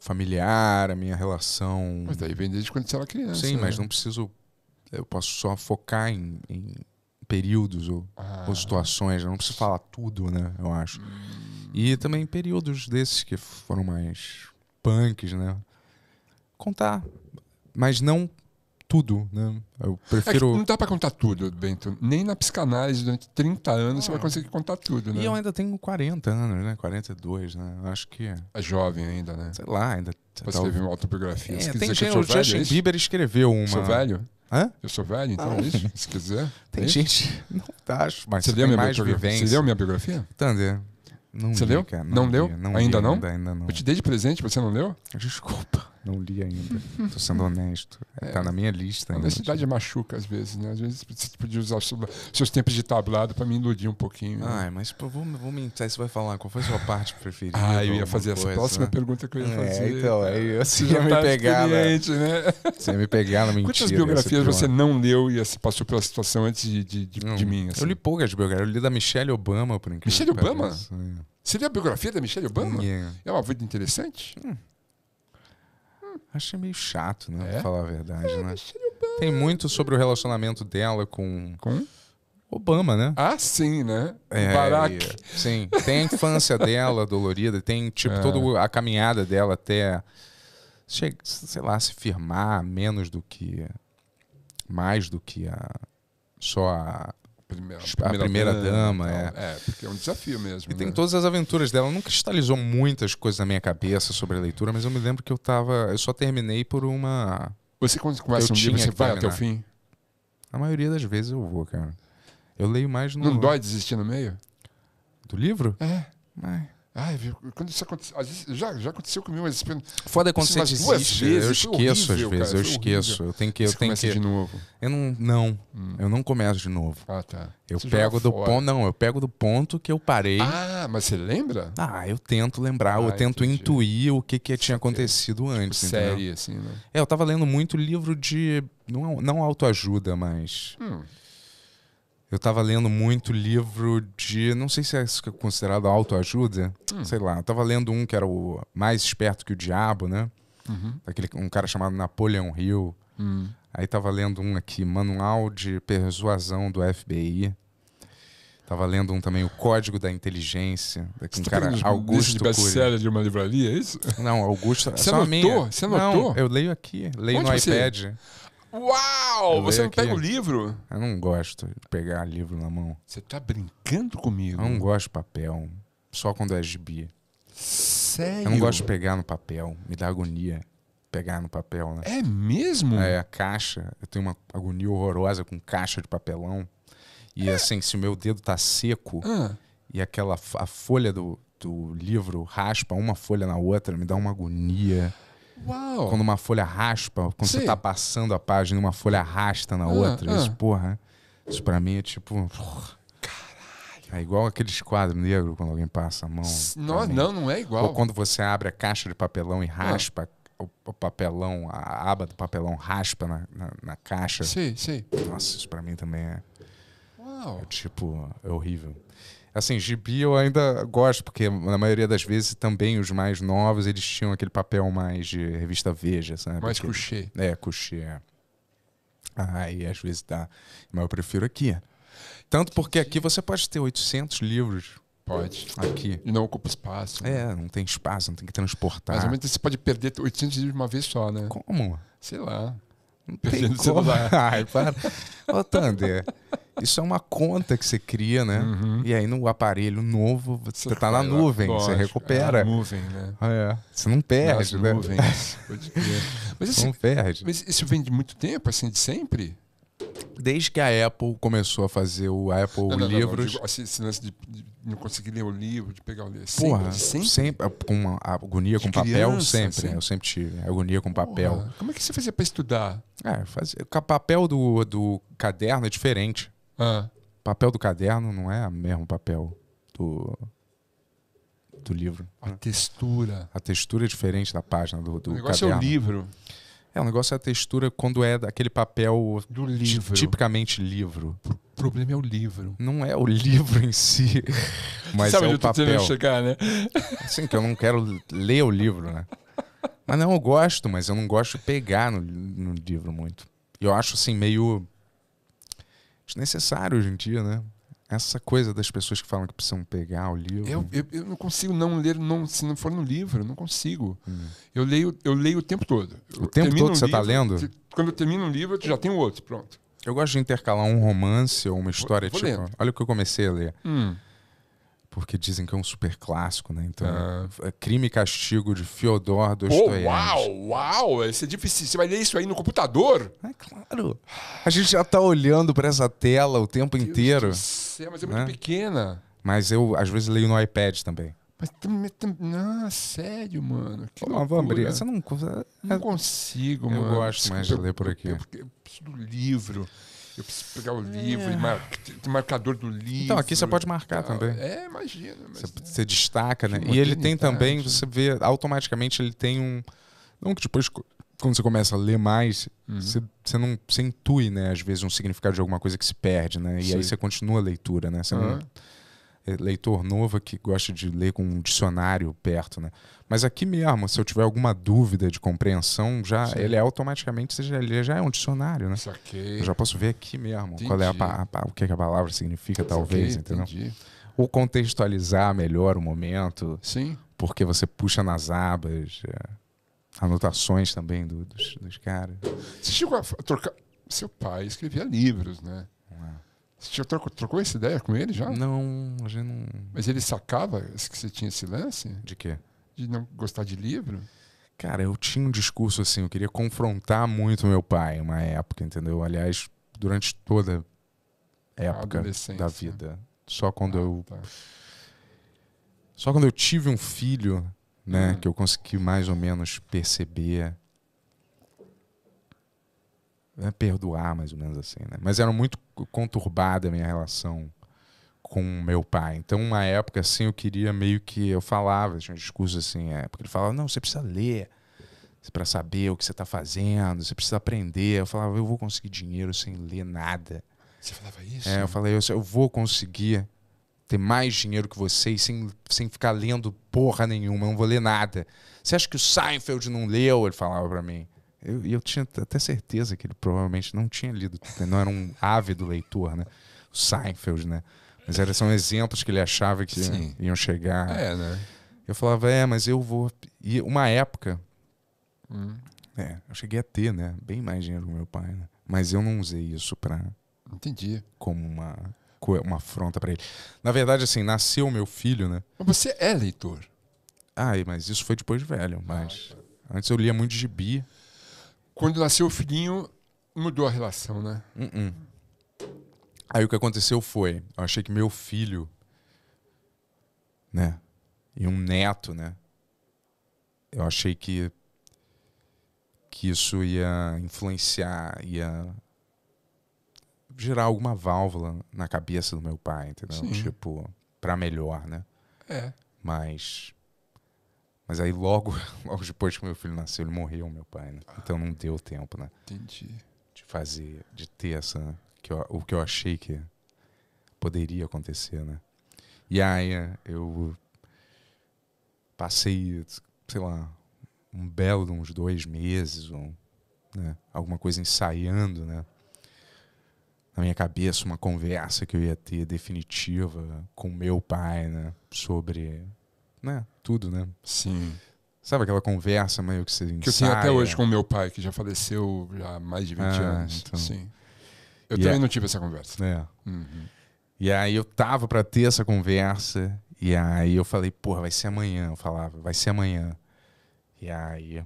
familiar, a minha relação. Mas daí vem desde quando você era criança. Sim, né? mas não preciso. Eu posso só focar em, em períodos ou, ah. ou, situações. Eu não preciso falar tudo, né? Eu acho. Hum. E também períodos desses que foram mais punks, né? Contar. Mas não tudo, né? Eu é prefiro. É não dá para contar tudo, Bento. Nem na psicanálise, durante 30 anos, ah, você vai é. conseguir contar tudo, né? E eu ainda tenho 40 anos, né? 42, né? Acho que. É. é jovem ainda, né? Sei lá, ainda. Tá você tal... teve uma autobiografia. É, tem gente, o Justin é Bieber escreveu uma. sou velho? Hã? Eu sou velho, então ah. isso, se quiser. Tem, gente. Não acho, mas você leu minha mais biografia? Vivência. Você leu minha biografia? Não você li, leu? Cara, não, não leu? Li, não ainda, li, não? Ainda, ainda não? Eu te dei de presente, você não leu? Desculpa não li ainda. Estou sendo honesto. Está é, na minha lista. A honestidade machuca às vezes, né? Às vezes você podia usar seus tempos de tablado para me iludir um pouquinho. Né? ai mas vou, vou me Você vai falar qual foi a sua parte preferida? Ah, eu ia fazer coisa, essa próxima pergunta que eu ia é, fazer. Então, é, então, aí você ia me tá pegar. Né? Você ia me pegar na mentira. Quantas biografias você não leu e assim, passou pela situação antes de, de, de, de mim? Assim? Eu li poucas biografias. Eu li da Michelle Obama, por incrível. Michelle Obama? É. Você a biografia da Michelle Obama? Yeah. É uma vida interessante? Hum. Achei meio chato, né? É? Pra falar a verdade, é, né? Tem muito sobre o relacionamento dela com. Com? Obama, né? Ah, sim, né? É, Barack. E, sim. Tem a infância dela dolorida, tem, tipo, é. toda a caminhada dela até, sei lá, se firmar menos do que. mais do que a, só a primeira, a primeira, dama, dama então. é. é. porque é um desafio mesmo. E né? tem todas as aventuras dela. Não cristalizou muitas coisas na minha cabeça sobre a leitura, mas eu me lembro que eu tava. Eu só terminei por uma. Você quando começa um livro, você vai até o fim? A maioria das vezes eu vou, cara. Eu leio mais no. Não dói desistir no meio? Do livro? É. Mas... Ai, quando isso aconteceu. já, já aconteceu comigo, mas. Foda é quando assim, você desiste. Vezes, eu esqueço horrível, às vezes, cara, eu esqueço. Horrível. Eu tenho que. Eu você tenho que... de novo. Eu não. Não, hum. eu não começo de novo. Ah, tá. Eu você pego do ponto. Não, eu pego do ponto que eu parei. Ah, mas você lembra? Ah, eu tento lembrar, ah, eu tento entendi. intuir o que, que tinha é acontecido tipo, antes. Tipo, série, assim, né? É, eu tava lendo muito livro de. Não, não autoajuda, mas. Hum eu estava lendo muito livro de. Não sei se é, é considerado autoajuda. Hum. Sei lá. Eu tava lendo um que era o Mais Esperto que o Diabo, né? Uhum. Aquele, um cara chamado Napoleão Hill. Hum. Aí tava lendo um aqui, Manual de Persuasão do FBI. Tava lendo um também, O Código da Inteligência. Daqui um tá cara, Augusto de best-seller de uma livraria, é isso? Não, Augusto... Você anotou? Você anotou? Não, eu leio aqui. Leio Onde no você? iPad. Uau! Eu você não aqui. pega o livro? Eu não gosto de pegar livro na mão. Você tá brincando comigo? Eu não gosto de papel. Só quando é gibi. Sério? Eu não gosto de pegar no papel. Me dá agonia pegar no papel, né? É mesmo? É, a caixa. Eu tenho uma agonia horrorosa com caixa de papelão. E é. assim, se o meu dedo tá seco ah. e aquela a folha do, do livro raspa uma folha na outra, me dá uma agonia. Uau! Quando uma folha raspa, quando Sim. você tá passando a página, uma folha arrasta na ah, outra. Ah. Isso, porra, né? isso pra mim é tipo. Caralho. É igual aqueles quadros negros quando alguém passa a mão. Não, não, não é igual. Ou quando você abre a caixa de papelão e ah. raspa ah. o papelão, a aba do papelão raspa na, na, na caixa. Sim, sim. Nossa, isso pra mim também é. Uau. É tipo, é horrível assim, gibi eu ainda gosto, porque na maioria das vezes também os mais novos, eles tinham aquele papel mais de revista Veja, sabe? Mais couché. É, couché, é. Aí às vezes dá. Mas eu prefiro aqui. Tanto porque aqui você pode ter 800 livros. Pode. Aqui. E não ocupa espaço. Né? É, não tem espaço, não tem que transportar. Mas ao você pode perder 800 livros de uma vez só, né? Como? Sei lá. Perdendo o celular. Ai, para. Ô, Thunder, isso é uma conta que você cria, né? Uhum. E aí no aparelho novo, você, você tá na nuvem, lá, você é, recupera. É nuvem, né? Ah, é. Você não perde, Nas né? Nuvens, pode crer. Mas, assim, não perde. Mas isso vem de muito tempo, assim, de sempre? desde que a Apple começou a fazer o Apple não, não, Livros. Não, assim, esse de, de, não conseguir ler o livro, de pegar o livro. Sempre, Porra, sempre? sempre é, com agonia de com criança, papel, sempre. Assim? Né? Eu sempre tive agonia com papel. Porra, como é que você fazia para estudar? É, fazia, o papel do, do caderno é diferente. Ah. O papel do caderno não é o mesmo papel do do livro. Né? A textura. A textura é diferente da página do, do o negócio caderno. é o livro. É, o negócio é a textura quando é daquele papel do livro. tipicamente livro. O problema é o livro. Não é o livro em si, mas Sabe é o papel. Sabe chegar, né? Assim, que eu não quero ler o livro, né? Mas não, eu gosto, mas eu não gosto de pegar no, no livro muito. Eu acho assim meio desnecessário hoje em dia, né? essa coisa das pessoas que falam que precisam pegar o livro. Eu, eu, eu não consigo não ler, não, se não for no livro, eu não consigo. Hum. Eu, leio, eu leio o tempo todo. Eu o tempo todo um você está lendo? Quando eu termino um livro, eu já tenho outro, pronto. Eu gosto de intercalar um romance ou uma história. Vou, vou tipo, lendo. olha o que eu comecei a ler. Hum. Porque dizem que é um super clássico, né? Então, ah. é. Crime e Castigo de Fyodor Dostoiévski. Oh, uau, uau! Isso é difícil. Você vai ler isso aí no computador? É claro. A gente já tá olhando para essa tela o tempo Deus inteiro. Do céu, mas é muito né? pequena. Mas eu, às vezes, leio no iPad também. Mas também, Ah, sério, mano. Que Pô, vou abrir. Essa não, é não consigo, eu mano. Eu gosto mais de ler por aqui. Porque eu preciso do livro. Eu preciso pegar o livro, é. mar... marcador do livro. Então, aqui você pode marcar tal. Tá, também. É, imagina. Mas, você, né? você, destaca, né? E ele tem também, você vê, automaticamente ele tem um. Não que depois, quando você começa a ler mais, uhum. você, você, não você intui, né, às vezes, um significado de alguma coisa que se perde, né? E Sim. aí você continua a leitura, né? Você uhum. não eh, leitor novo que gosta de ler com um dicionário perto, né? Mas aqui mesmo, se eu tiver alguma dúvida de compreensão, já Sim. ele é automaticamente ele já é um dicionário, né? Saquei. Eu já posso ver aqui mesmo entendi. qual é a, a, a, o que, a palavra significa, Saquei, talvez, entendeu? Entendi. Ou contextualizar melhor o momento. Sim. Porque você puxa nas abas. Eh, anotações também do, dos, dos caras. Você chegou a trocar. Seu pai escrevia livros, né? Você já trocou, trocou essa ideia com ele já? Não, a gente não. Mas ele sacava que você tinha esse lance? De quê? De não gostar de livro? Cara, eu tinha um discurso assim, eu queria confrontar muito meu pai uma época, entendeu? Aliás, durante toda a época a da vida. Só quando ah, eu. Tá. Só quando eu tive um filho, né, hum. que eu consegui mais ou menos perceber né, perdoar, mais ou menos assim. Né? Mas era muito conturbada a minha relação com meu pai. Então, uma época assim, eu queria meio que. Eu falava, tinha um discurso assim, é, porque ele falava: não, você precisa ler para saber o que você está fazendo, você precisa aprender. Eu falava: eu vou conseguir dinheiro sem ler nada. Você falava isso? É, eu falei: eu, eu vou conseguir ter mais dinheiro que vocês sem, sem ficar lendo porra nenhuma, eu não vou ler nada. Você acha que o Seinfeld não leu? Ele falava para mim. Eu, eu tinha até certeza que ele provavelmente não tinha lido, tipo, não era um ávido leitor, né? O Seinfeld, né? Mas eram são exemplos que ele achava que Sim. iam chegar. É, né? Eu falava, é, mas eu vou. E uma época. Hum. É, eu cheguei a ter, né? Bem mais dinheiro que meu pai, né? Mas eu não usei isso pra. Entendi. Como uma, uma afronta para ele. Na verdade, assim, nasceu meu filho, né? Mas você é leitor. Ah, mas isso foi depois de velho. Mas ah, tá. antes eu lia muito gibi. Quando nasceu o filhinho, mudou a relação, né? Uh -uh. Aí o que aconteceu foi, eu achei que meu filho, né, e um neto, né, eu achei que que isso ia influenciar, ia gerar alguma válvula na cabeça do meu pai, entendeu? Sim. Tipo, para melhor, né? É. Mas mas aí logo, logo depois que meu filho nasceu, ele morreu, meu pai, né? Então não deu tempo, né? Entendi. De fazer, de ter essa, que eu, o que eu achei que poderia acontecer, né? E aí eh, eu passei, sei lá, um belo de uns dois meses, um, né? alguma coisa ensaiando, né? Na minha cabeça, uma conversa que eu ia ter definitiva com meu pai, né? Sobre né? tudo, né? Sim. Sabe aquela conversa meio que você Que eu tenho até hoje com meu pai, que já faleceu já há mais de 20 ah, anos. Então... Sim. Eu e também é... não tive essa conversa. É. Uhum. E aí eu tava para ter essa conversa, e aí eu falei, porra, vai ser amanhã. Eu falava, vai ser amanhã. E aí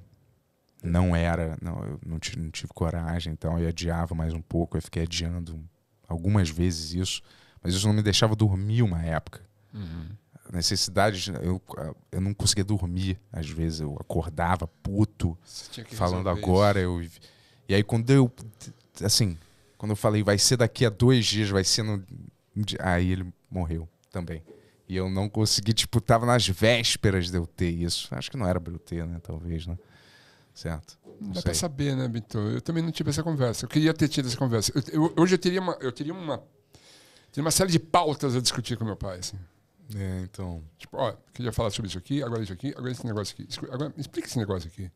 não era, não, eu não tive, não tive coragem, então eu adiava mais um pouco, eu fiquei adiando algumas vezes isso, mas isso não me deixava dormir uma época. Uhum necessidades. Eu, eu não conseguia dormir, às vezes eu acordava puto, falando agora. Eu, e aí quando eu. Assim, quando eu falei, vai ser daqui a dois dias, vai ser no. Aí ele morreu também. E eu não consegui, tipo, tava nas vésperas de eu ter isso. Acho que não era pra eu ter, né? Talvez, né? Certo. Não dá sei. pra saber, né, Bito? Eu também não tive essa conversa. Eu queria ter tido essa conversa. Eu, eu, hoje eu teria uma. Eu teria uma. Teria uma série de pautas a discutir com meu pai. Assim. É, então. Tipo, ó, queria falar sobre isso aqui, agora isso aqui, agora esse negócio aqui. Agora, explica esse negócio aqui.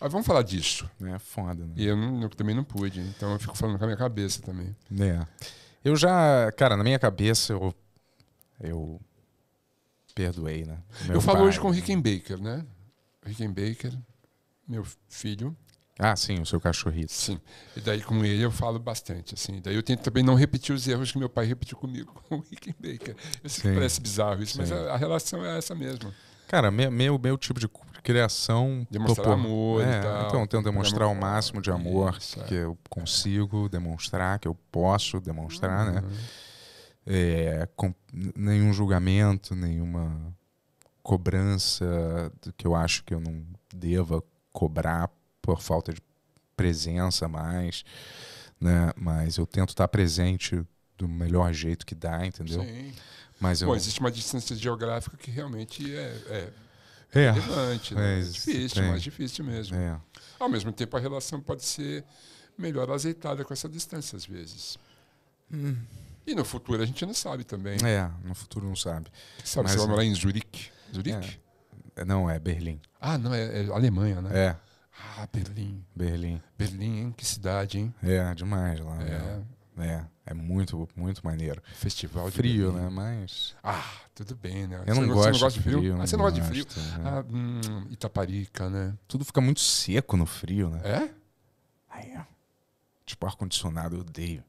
Ah, vamos falar disso. É foda, né? E eu, não, eu, também não pude, então eu fico falando com a minha cabeça também. né Eu já, cara, na minha cabeça eu. Eu. Perdoei, né? eu falo pai, hoje com o Rickenbacker, né? Rickenbacker, meu filho. Ah, sim, o seu cachorrito. Sim. E daí com ele eu falo bastante, assim. Daí eu tento também não repetir os erros que meu pai repetiu comigo com o Rickenbacker. Eu sei sim, que parece bizarro isso, sim. mas a, a, relação é essa mesmo. Cara, meu, meu, meu tipo de criação... Demonstrar topou. amor é, tal, Então, tento demonstrar o máximo de amor isso, é. que é. eu consigo demonstrar, que eu posso demonstrar, né? uhum. né? É, com, nenhum julgamento, nenhuma cobrança que eu acho que eu não deva cobrar por falta de presença mais, né? Mas eu tento estar presente do melhor jeito que dá, entendeu? Sim. Mas eu... Bom, existe uma distância geográfica que realmente é, é, é relevante, né? é, é difícil, é. mais difícil mesmo. É. Ao mesmo tempo, a relação pode ser melhor azeitada com essa distância, às vezes. Hum. E no futuro a gente não sabe também. É, no futuro não sabe. Sabe, Mas, você vai morar em Zurique? Zurique? Não, é Berlim. Ah, não, é, é Alemanha, né? É. Ah, Berlim. Berlim. Berlim, hein? Que cidade, hein? É, demais lá. É. Né? É, é muito, muito maneiro. Festival de Frio, Berlim. né? Mas. Ah, tudo bem, né? Eu não, gosto, você não gosta de frio. frio ah, você não gosta de frio. Né? Ah, hum, Itaparica, né? Tudo fica muito seco no frio, né? É? Ah, é. Tipo, ar-condicionado eu odeio.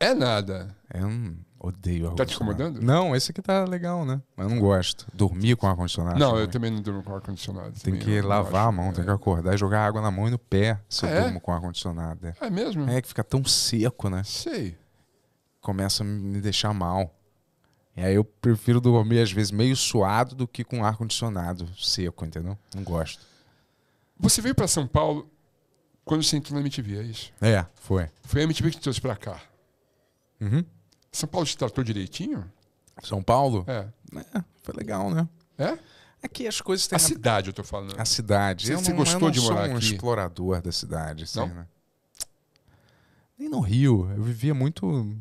É nada. É um. Odeio ar-condicionado. Tá te incomodando? Não, esse aqui tá legal, né? Mas eu não gosto. Dormir com ar-condicionado. Não, também. eu também não durmo com ar-condicionado. Tem que lavar a mão, é. tem que é. acordar e jogar água na mão e no pé se ah, eu é? durmo com ar-condicionado. É. Ah, é mesmo? É que fica tão seco, né? Sei. Começa a me deixar mal. E aí eu prefiro dormir, às vezes, meio suado do que com ar-condicionado seco, entendeu? Não gosto. Você veio para São Paulo quando você entrou na MTV, é isso? É, foi. Foi a MTV que te trouxe pra cá. Uhum. São Paulo te tratou direitinho? São Paulo? É. é foi legal, né? É? Aqui é as coisas têm. A cidade, eu tô falando. A cidade. Você, eu você não, gostou eu não de morar sou um explorador da cidade, assim, não? né? Nem no Rio. Eu vivia muito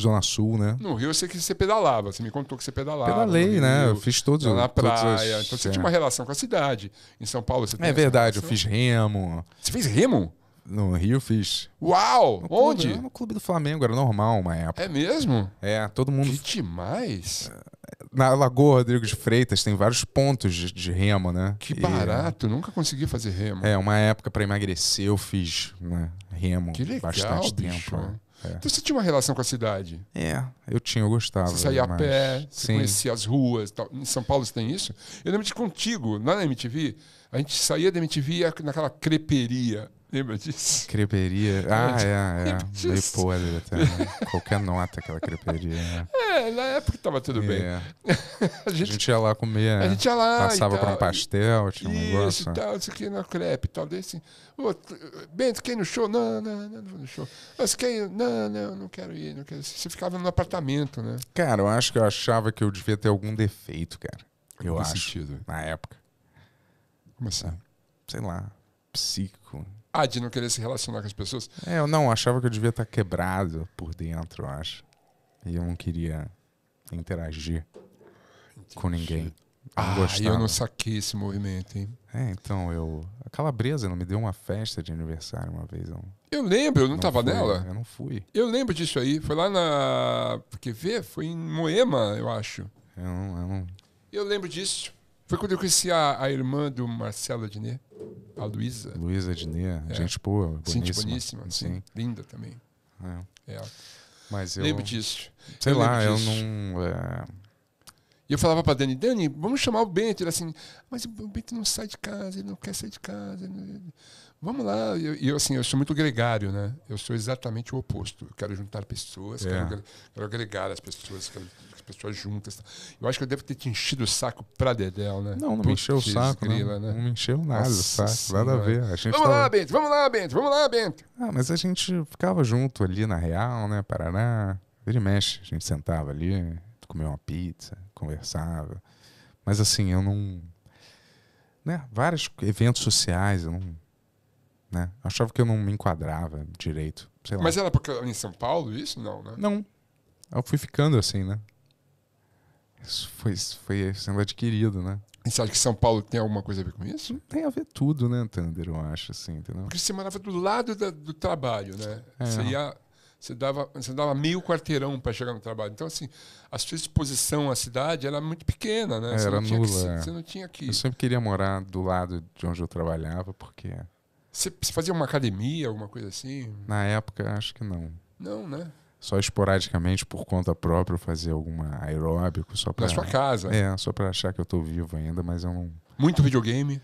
Zona Sul, né? No Rio eu sei que você pedalava, você me contou que você pedalava. Pedalei, né? Eu fiz todos Na praia. Todos as... Então você é. tinha uma relação com a cidade. Em São Paulo você é tem É verdade, eu fiz remo. Você fez remo? No Rio fiz. Uau! No clube, onde? no clube do Flamengo, era normal uma época. É mesmo? É, todo mundo. Que demais! É, na Lagoa Rodrigo de Freitas tem vários pontos de, de remo, né? Que e... barato, nunca consegui fazer remo. É, uma época para emagrecer eu fiz né, remo que legal, bastante bicho. tempo. Né? É. Então você tinha uma relação com a cidade? É, eu tinha, eu gostava. Você saía mas... a pé, você conhecia as ruas tal. Em São Paulo você tem isso? Eu lembro de contigo, lá na MTV, a gente saía da MTV naquela creperia. Lembra disso? Creperia. Ah, é, é. Meio podre até. Né? Qualquer nota aquela creperia. Né? É, na época tava tudo é. bem. a, gente, a gente ia lá comer. A gente ia né? lá. Passava pra um pastel, tinha um isso, negócio. E tal, isso aqui na crepe tal. Daí assim, Bento, quer ir no show? Não, não, não, não vou no show. Mas quem Não, não, não quero ir. Não quero Você ficava no apartamento, né? Cara, eu acho que eu achava que eu devia ter algum defeito, cara. Eu acho. Sentido? Na época. Como assim? Sei lá, psíquico ah, de não querer se relacionar com as pessoas? É, eu não, achava que eu devia estar quebrado por dentro, eu acho. E eu não queria interagir Entendi. com ninguém. Não ah, gostava. eu não saquei esse movimento, hein? É, então eu. A calabresa não me deu uma festa de aniversário uma vez. Eu, eu lembro, eu não, não tava fui, nela? Eu não fui. Eu lembro disso aí. Foi lá na. porque ver? Foi em Moema, eu acho. Eu não. Eu, não... eu lembro disso. Foi quando eu conheci a, a irmã do Marcelo Adnet, a Luísa. Luísa Adnet, é. gente boa, boníssima. Sim, boníssima, sim. Linda também. É. é. Mas eu... Lembro disso. Sei eu lá, eu não... É... E eu falava para Dani, Dani, vamos chamar o Bento. Ele assim, mas o Bento não sai de casa, ele não quer sair de casa. Vamos lá. E eu, eu, assim, eu sou muito gregário, né? Eu sou exatamente o oposto. Eu quero juntar pessoas, é. quero, quero agregar as pessoas, quero pessoas juntas. Eu acho que eu devo ter te enchido o saco pra Dedel, né? Não, não me encheu o saco. Né? Grila, não, né? não me encheu nada Nossa, o saco. Nada a ver. A gente vamos tava... lá, Bento, vamos lá, Bento, vamos lá, Bento. Ah, mas a gente ficava junto ali na Real, né? Paraná. Ele mexe, a gente sentava ali, comia uma pizza, conversava. Mas assim, eu não. Né? Vários eventos sociais, eu não. Né? achava que eu não me enquadrava direito. sei lá Mas era porque em São Paulo isso? Não, né? Não. Eu fui ficando assim, né? Isso foi, foi sendo adquirido, né? E você acha que São Paulo tem alguma coisa a ver com isso? Tem a ver tudo, né, Thunder, eu acho, assim, entendeu? Porque você morava do lado da, do trabalho, né? É. Você ia. Você dava, você dava meio quarteirão para chegar no trabalho. Então, assim, a sua exposição à cidade era muito pequena, né? era você nula. Que, é. você não tinha que. Eu sempre queria morar do lado de onde eu trabalhava, porque. Você fazia uma academia, alguma coisa assim? Na época, acho que não. Não, né? só esporadicamente por conta própria fazer alguma aeróbico só para na sua casa. É, só para achar que eu tô vivo ainda, mas eu não Muito videogame.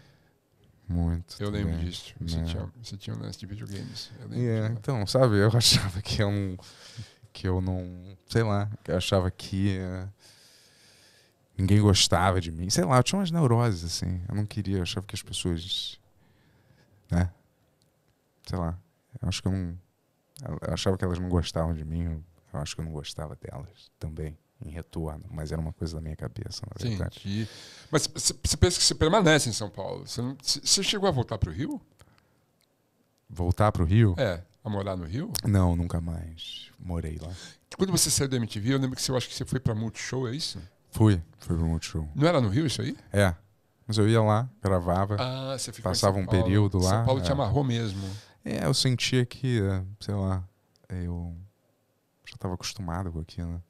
Muito. Eu também, lembro disso. Você, é. tinha, você tinha um lance de videogames. Eu yeah, é, então, sabe, eu achava que é um que eu não, sei lá, que eu achava que eh, ninguém gostava de mim. Sei lá, eu tinha umas neuroses assim. Eu não queria, eu achava que as pessoas né? Sei lá. Eu acho que eu não eu achava que elas não gostavam de mim, eu acho que eu não gostava delas também, em retorno, mas era uma coisa da minha cabeça, na verdade. Entendi. Mas você pensa que você permanece em São Paulo? Você chegou a voltar para o Rio? Voltar para o Rio? É, a morar no Rio? Não, nunca mais. Morei lá. Quando você saiu da MTV, eu lembro que você, eu acho que você foi para Multishow, é isso? Fui, fui pro Multishow. Não era no Rio isso aí? É. Mas eu ia lá, gravava, ah, passava um período lá. São Paulo é. te amarrou mesmo. É, eu sentia que, sei lá, eu já estava acostumado com aquilo. Né?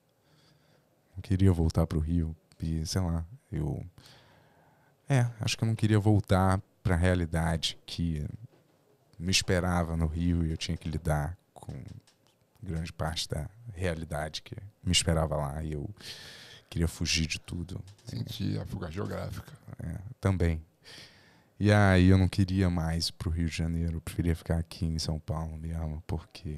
Não queria voltar para o Rio. E, sei lá, eu. É, acho que eu não queria voltar para a realidade que me esperava no Rio e eu tinha que lidar com grande parte da realidade que me esperava lá. E eu queria fugir de tudo. Sentia a fuga geográfica. É, também. E aí eu não queria mais pro Rio de Janeiro, eu preferia ficar aqui em São Paulo mesmo, porque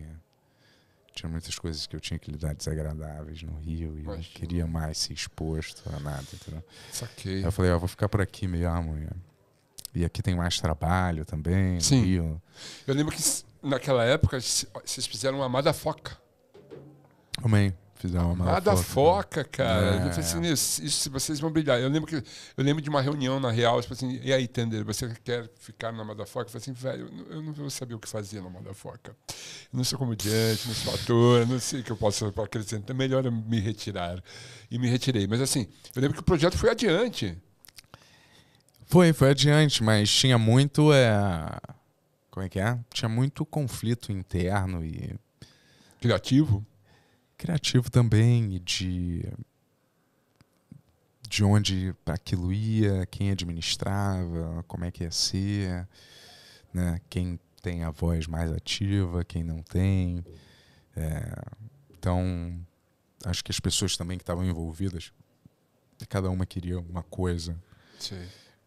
tinha muitas coisas que eu tinha que lidar desagradáveis no Rio e eu não queria mais ser exposto a nada, entendeu? Saquei. Eu falei, ó, vou ficar por aqui mesmo. E aqui tem mais trabalho também Sim. no Rio. Eu lembro que naquela época vocês fizeram uma amada foca. Amém fizeram uma Nada foca, né? foca cara. É. Eu falei assim, isso, vocês vão brilhar. Eu lembro, que, eu lembro de uma reunião na Real, tipo assim, e aí, Tender, você quer ficar na Madafoca? Eu falei assim, velho, eu, eu não vou saber o que fazer na Madafoca. Eu não sou comediante, não sou ator, não sei o que eu posso acrescentar. Melhor eu me retirar. E me retirei. Mas assim, eu lembro que o projeto foi adiante. Foi, foi adiante, mas tinha muito. É... Como é que é? Tinha muito conflito interno e. Criativo? criativo também e de de onde aquilo ia, quem administrava, como é que ia ser, né? quem tem a voz mais ativa, quem não tem. É, então, acho que as pessoas também que estavam envolvidas, cada uma queria uma coisa Sim.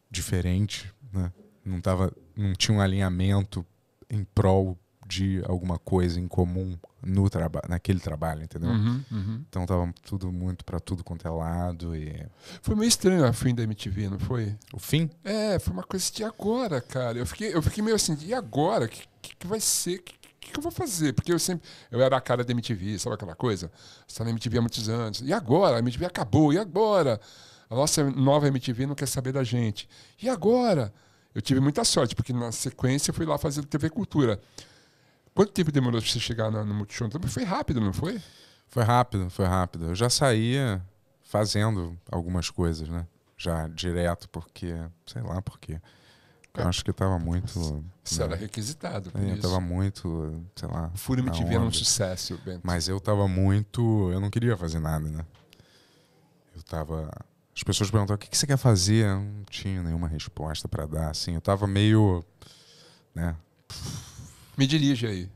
diferente, né? não, tava, não tinha um alinhamento em prol de alguma coisa em comum no trabalho, naquele trabalho, entendeu? Uhum, uhum. Então tava tudo muito para tudo quanto é lado e foi meio estranho o fim da MTV, não foi? O fim? É, foi uma coisa de agora, cara. Eu fiquei, eu fiquei meio assim, e agora? O que, que, que, vai ser? O que, que, eu vou fazer? Porque eu sempre, eu era a cara da MTV, sabe aquela coisa? Você tá na MTV há muitos anos. E agora? A MTV acabou. E agora? A nossa nova MTV não quer saber da gente. E agora? Eu tive muita sorte, porque na sequência eu fui lá fazer TV Cultura. Quanto tempo demorou pra você chegar no, no Multishow? Também foi rápido, não foi? Foi rápido, foi rápido. Eu já saía fazendo algumas coisas, né? Já direto, porque, sei lá por quê. Eu é. acho que tava muito. Você né? era requisitado. Por é, Eu tava muito, sei lá. O Fúria me era um sucesso, Bento. Mas eu tava muito. Eu não queria fazer nada, né? Eu tava. As pessoas perguntavam o que, que você quer fazer? Eu não tinha nenhuma resposta para dar, assim. Eu tava meio. né? Me dirige aí.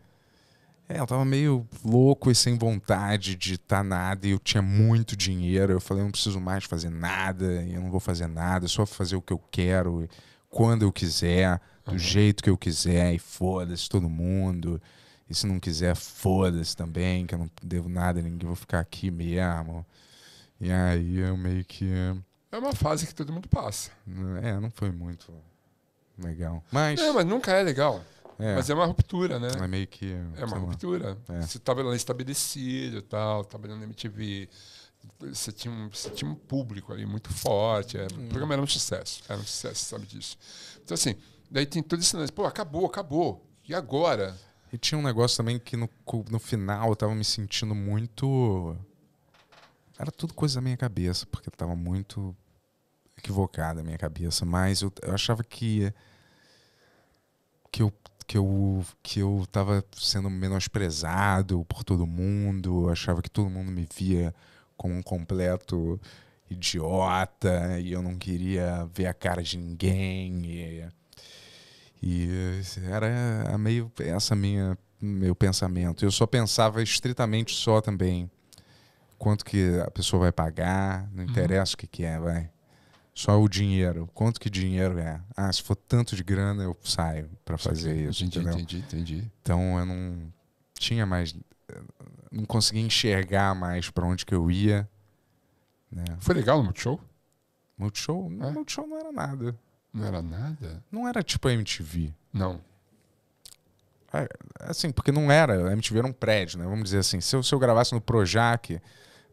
É, eu tava meio louco e sem vontade de estar tá nada, e eu tinha muito dinheiro. Eu falei, eu não preciso mais fazer nada, eu não vou fazer nada, só fazer o que eu quero, quando eu quiser, do uhum. jeito que eu quiser, e foda-se todo mundo. E se não quiser, foda-se também, que eu não devo nada a ninguém, vou ficar aqui mesmo. E aí eu meio que. É uma fase que todo mundo passa. Né, é, não foi muito legal. Mas. Não, mas nunca é legal. É. Mas é uma ruptura, né? É meio que. É uma ruptura. É. Você estava lá estabelecido tal, trabalhando na MTV. Você tinha, um, você tinha um público ali muito forte. Era, é, hum. O programa era um sucesso. Era um sucesso, sabe disso. Então, assim, daí tem todo esse lance. Pô, acabou, acabou. E agora? E tinha um negócio também que no, no final eu estava me sentindo muito. Era tudo coisa da minha cabeça, porque estava muito equivocada a minha cabeça, mas eu, eu achava que que eu que eu, que eu tava sendo menosprezado por todo mundo, eu achava que todo mundo me via como um completo idiota e eu não queria ver a cara de ninguém. E, e era meio essa minha meu pensamento. Eu só pensava estritamente só também quanto que a pessoa vai pagar, não uhum. interessa uhum. o que que é, vai só o dinheiro. Quanto que dinheiro é? Ah, se for tanto de grana, eu saio para fazer isso. Entendi, entendi, entendi. Então eu não tinha mais. Eh, não conseguia enxergar mais para onde que eu ia. Né? Foi legal no Multishow? Multishow? É? Multishow não era nada. Não era nada? Não era tipo a MTV. Não. É, assim, porque não era. A MTV era um prédio, né? Vamos dizer assim. Se eu, se eu gravasse no Projac,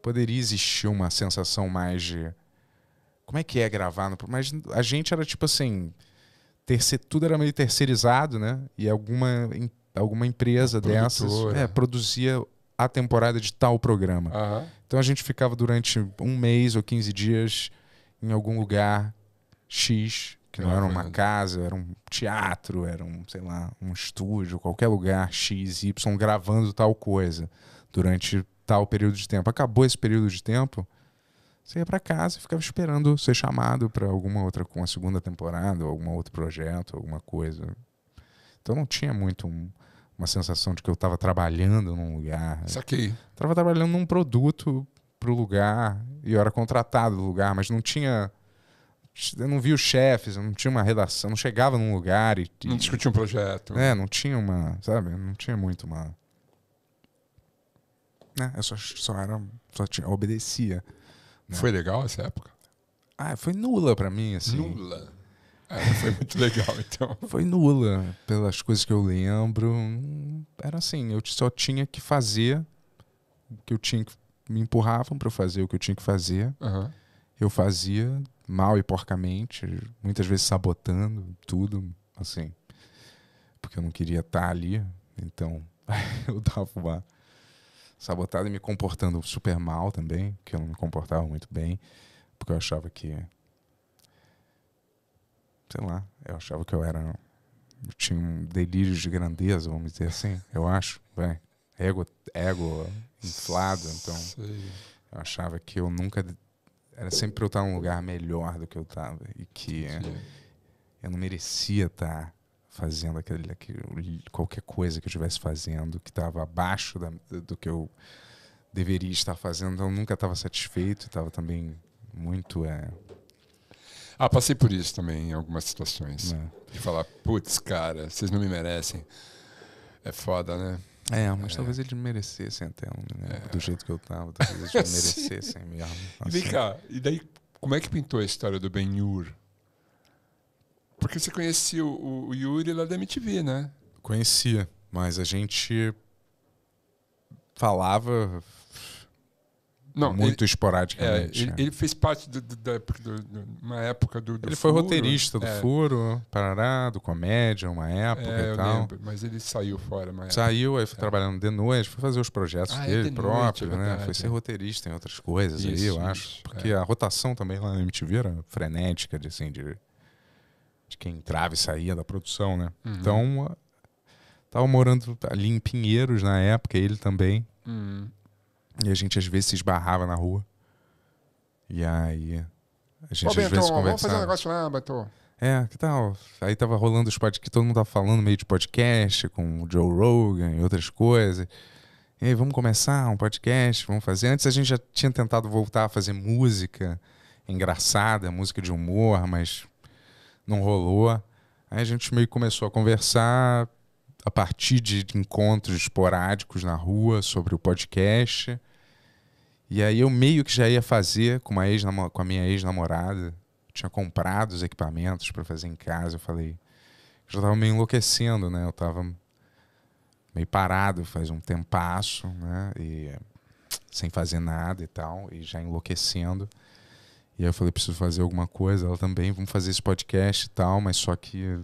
poderia existir uma sensação mais de como é que é gravar? No... Mas a gente era tipo assim. Tudo era meio terceirizado, né? E alguma, em... alguma empresa dessas é, produzia a temporada de tal programa. Uhum. Então a gente ficava durante um mês ou 15 dias em algum lugar X, que não, tá era uma casa, era um teatro, era um, sei lá, um estúdio, qualquer lugar X, Y, gravando tal coisa durante tal período de tempo. Acabou esse período de tempo, você ia para casa e ficava esperando ser chamado para alguma outra, com a segunda temporada, ou algum outro projeto, alguma coisa. Então não tinha muito um, uma sensação de que eu estava trabalhando num lugar. Saquei. Estava trabalhando num produto para o lugar e eu era contratado do lugar, mas não tinha. Eu não via os chefes, eu não tinha uma redação, não chegava num lugar e. e não discutia um projeto. É, não tinha uma. Sabe? Não tinha muito uma. Né? Eu só, só era. Só tinha, obedecia. Né? Foi legal essa época? Ah, foi nula para mim, assim. Nula. É, foi muito legal, então. Foi nula, pelas coisas que eu lembro. Era assim, eu só tinha que fazer o que eu tinha que... Me empurravam para fazer o que eu tinha que fazer. Uhum. Eu fazia mal e porcamente, muitas vezes sabotando tudo, assim. Porque eu não queria estar tá ali, então eu dava uma sabotado e me comportando super mal também, que eu não me comportava muito bem, porque eu achava que. Sei lá, eu achava que eu era. Eu tinha um delírio de grandeza, vamos dizer assim, eu acho, vai. Ego, ego inflado, então. Sei. Eu achava que eu nunca. Era sempre eu estar em um lugar melhor do que eu estava e que Sim. eu não merecia estar fazendo aquele, aquele, qualquer coisa que eu estivesse fazendo que estava abaixo da, do que eu deveria estar fazendo. Então, eu nunca estava satisfeito, estava também muito. É... Ah, passei por isso também em algumas situações. É. De falar, putz, cara, vocês não me merecem. É foda, né? É, mas é. talvez eles merecessem até, né? é. do jeito que eu estava Talvez eles merecessem mesmo. Assim. E vem assim. cá, e daí como é que pintou a história do Ben-Hur? Porque você conhecia o, o Yuri lá da MTV, né? Conhecia, mas a gente falava não, muito ele, esporadicamente. É, ele, é. ele, fez parte do, do, da, do, do, uma época do, Ele foi roteirista do é. Furo, Parará, do Comédia, uma é, época é, e tal. Lembro, mas ele saiu fora. Uma época. Saiu, aí foi é. trabalhando de noite, foi fazer os projetos ah, dele próprio, noite, né? Foi ser roteirista em outras coisas isso, aí, eu isso, acho. Porque a rotação também lá na MTV era frenética, de, assim, de de quem entrava e saía da produção, né? Uhum. Então, tava morando ali em Pinheiros na época, ele também. Uhum. E a gente às vezes se esbarrava na rua. E aí a gente Ô, às Bento, vezes conversava. Vamos fazer um negócio lá, Beto. É, que tal? Aí tava rolando os podcasts, todo mundo tava falando meio de podcast com o Joe Rogan e outras coisas. E aí, vamos começar um podcast, vamos fazer. Antes a gente já tinha tentado voltar a fazer música engraçada, música de humor, mas não rolou. Aí a gente meio que começou a conversar a partir de encontros esporádicos na rua sobre o podcast. E aí eu meio que já ia fazer com, uma ex com a minha ex-namorada. Tinha comprado os equipamentos para fazer em casa. Eu falei. já estava meio enlouquecendo, né? Eu estava meio parado faz um tempasso, né? E sem fazer nada e tal, e já enlouquecendo. E aí eu falei, preciso fazer alguma coisa, ela também, vamos fazer esse podcast e tal, mas só que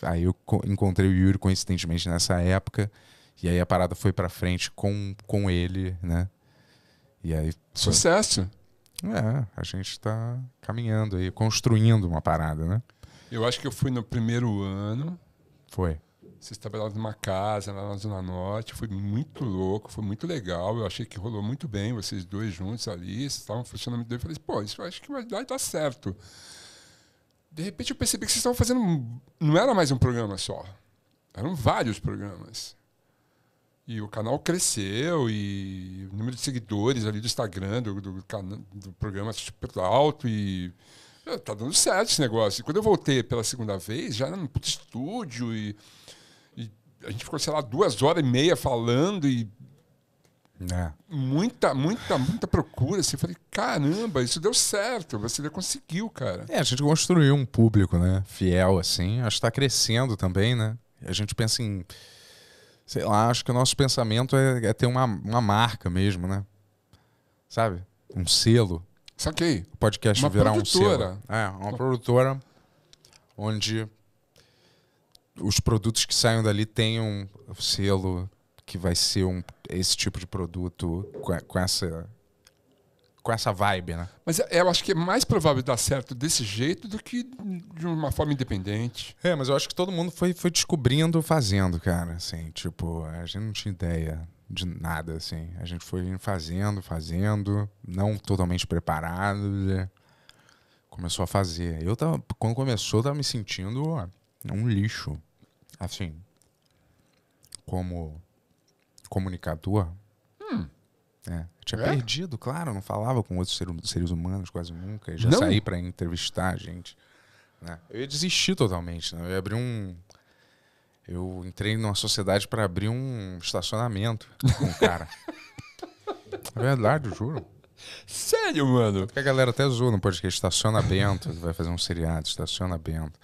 aí eu encontrei o Yuri coincidentemente nessa época, e aí a parada foi para frente com, com ele, né? E aí foi... sucesso. É, a gente tá caminhando aí, construindo uma parada, né? Eu acho que eu fui no primeiro ano. Foi se estabelecido numa casa lá na Zona Norte. Foi muito louco, foi muito legal. Eu achei que rolou muito bem, vocês dois juntos ali, estavam funcionando muito bem. Eu falei, pô, isso acho que vai dar tá certo. De repente eu percebi que vocês estavam fazendo. Não era mais um programa só. Eram vários programas. E o canal cresceu, e o número de seguidores ali do Instagram, do, do, do programa tá super alto, e tá dando certo esse negócio. E quando eu voltei pela segunda vez, já era no estúdio e a gente ficou, sei lá, duas horas e meia falando e. É. Muita, muita, muita procura. Assim, eu falei, caramba, isso deu certo, você conseguiu, cara. É, a gente construiu um público, né? Fiel, assim. Acho que tá crescendo também, né? A gente pensa em. Sei lá, acho que o nosso pensamento é, é ter uma, uma marca mesmo, né? Sabe? Um selo. Saquei. O podcast uma virar produtora. um selo. É, uma produtora onde os produtos que saiam dali tenham o um selo que vai ser um, esse tipo de produto com, com essa com essa vibe, né? Mas é, eu acho que é mais provável dar certo desse jeito do que de uma forma independente. É, mas eu acho que todo mundo foi, foi descobrindo fazendo, cara. Assim, tipo, a gente não tinha ideia de nada, assim. A gente foi fazendo, fazendo, não totalmente preparado. Né? Começou a fazer. Eu tava, quando começou, eu tava me sentindo ó, um lixo assim, como comunicador, hum. É, tinha é? perdido, claro, não falava com outros seres humanos quase nunca. Já não. saí para entrevistar a gente. Né? Eu ia desistir totalmente. Né? Eu ia abrir um. Eu entrei numa sociedade para abrir um estacionamento com o cara. é verdade, juro. Sério, mano? É porque a galera até zoa no podcast Estaciona Bento. Vai fazer um seriado, Estaciona Bento.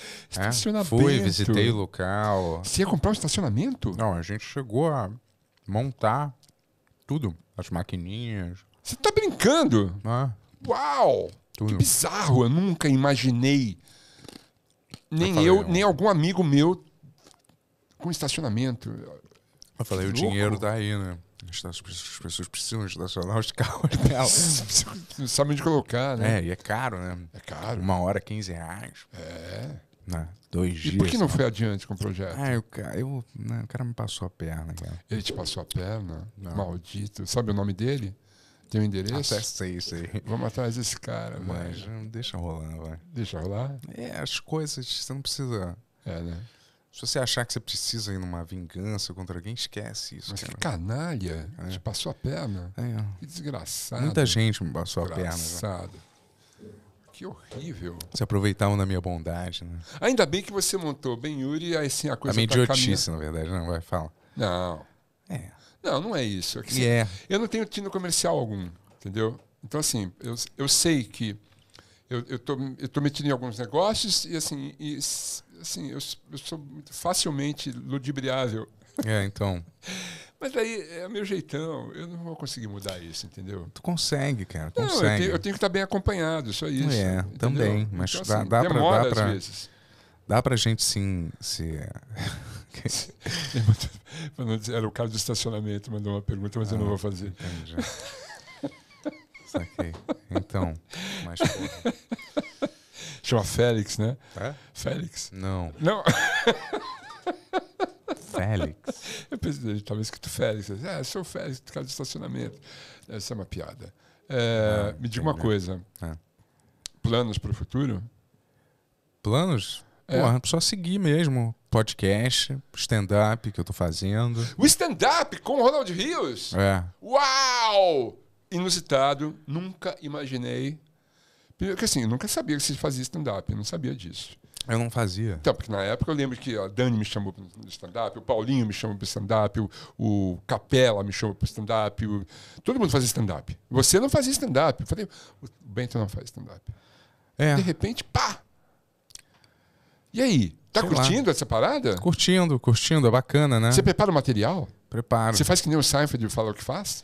É? Estacionamento. fui, visitei o local. Você ia comprar um estacionamento? Não, a gente chegou a montar tudo. As maquininhas. Você tá brincando? Ah. Uau! Tudo. Que bizarro! Eu nunca imaginei. Nem eu, eu, nem algum amigo meu com estacionamento. Eu falei, que o louco. dinheiro tá aí, né? As pessoas precisam estacionar os carros delas. Não sabem onde colocar, né? É, e é caro, né? É caro. Uma hora, 15 reais. É. Né? Dois dias. E por que não né? foi adiante com o projeto? Ah, eu, eu, né, o cara me passou a perna, cara. Ele te passou a perna? Não. Maldito. Sabe o nome dele? Tem o um endereço? Até ah, sei, sei. Vamos atrás desse cara, Mas deixa rolar, vai. Deixa rolar? É, as coisas, você não precisa. É, né? Se você achar que você precisa ir numa vingança contra alguém, esquece isso. Mas cara. que canalha! É. Te passou a perna. É. Que desgraçado. Muita gente me passou a perna. Né? Desgraçado que horrível. Se aproveitavam da minha bondade, né? Ainda bem que você montou bem Yuri, aí sim a coisa. A minha tá idiotice, caminhando. na verdade, não vai falar. Não. É. Não, não é isso. É assim, yeah. É. Eu não tenho tino comercial algum, entendeu? Então, assim, eu, eu sei que eu, eu, tô, eu tô metido em alguns negócios e, assim, e, assim eu, eu sou facilmente ludibriável. É, então. Mas aí é meu jeitão, eu não vou conseguir mudar isso, entendeu? Tu consegue, cara, consegue. Não, eu, tenho, eu tenho que estar bem acompanhado, só isso. É, entendeu? também, então, mas então, assim, dá, dá demora dá para vezes. Dá pra gente sim se... É, era o cara do estacionamento, mandou uma pergunta, mas ah, eu não ah, vou fazer. Entendi. Saquei. Então, mais porra. Chama Félix, né? É? Félix? Não. Não. Félix. Eu pensei, estava escrito Félix. É, sou o Félix, cara de estacionamento. Essa é uma piada. É, ah, me diga uma coisa. É. Planos para o futuro? Planos? É. só seguir mesmo. Podcast, stand-up que eu tô fazendo. O stand-up com o Ronald Rios? É. Uau! Inusitado, nunca imaginei. Porque assim, eu nunca sabia que você fazia stand-up, eu não sabia disso. Eu não fazia. Então, porque na época eu lembro que a Dani me chamou para stand-up, o Paulinho me chamou para stand-up, o, o, Capela me chamou para stand-up, o... todo mundo fazia stand-up. Você não fazia stand-up. Eu falei, o Bento não faz stand-up. É. De repente, pá! E aí? Tá Sei curtindo lá. essa parada? Curtindo, curtindo, é bacana, né? Você prepara o material? Preparo. Você faz que nem o Seinfeld fala o que faz?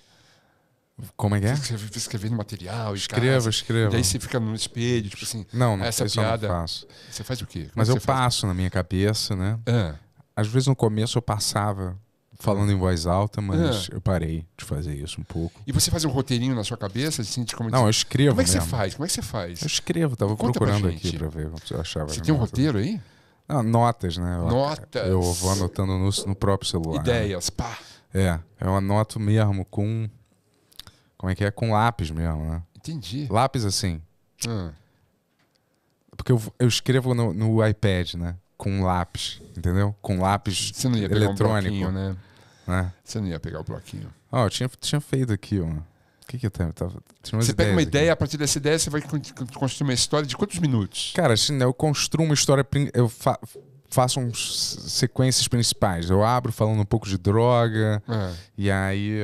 Como é que é? Escrevendo escreve material e Escreva, escreva. E aí você fica no espelho, tipo assim. Não, não essa isso piada. Eu não faço. Você faz o quê? Como Mas eu passo faz? na minha cabeça, né? É. Às vezes no começo eu passava falando em voz alta, mas é. eu parei de fazer isso um pouco. E você faz um roteirinho na sua cabeça, assim, de como é Não, eu escrevo. Como é que mesmo. você faz? Como é que você faz? Eu escrevo, tava Conta procurando aqui para ver se eu achava. Você tem um roteiro aí? Ah, notas, né? Notas. Eu vou anotando no, no próprio celular. Né? Ideias, né? pá. É, eu anoto mesmo com como é que é? Com lápis mesmo, né? Entendi. Lápis assim. Ah. Porque eu, eu escrevo no, no, iPad, né? Com lápis, entendeu? Com lápis Você não ia pegar eletrônico. Um né? né? Você não ia pegar o bloquinho. Ó, oh, eu tinha, tinha feito aqui, ó. O que, que eu tenho? você pega uma aqui. ideia, a partir dessa ideia você vai construir uma história de quantos minutos? Cara, assim, né, eu construo uma história, eu fa faço uns sequências principais. Eu abro falando um pouco de droga, é. e aí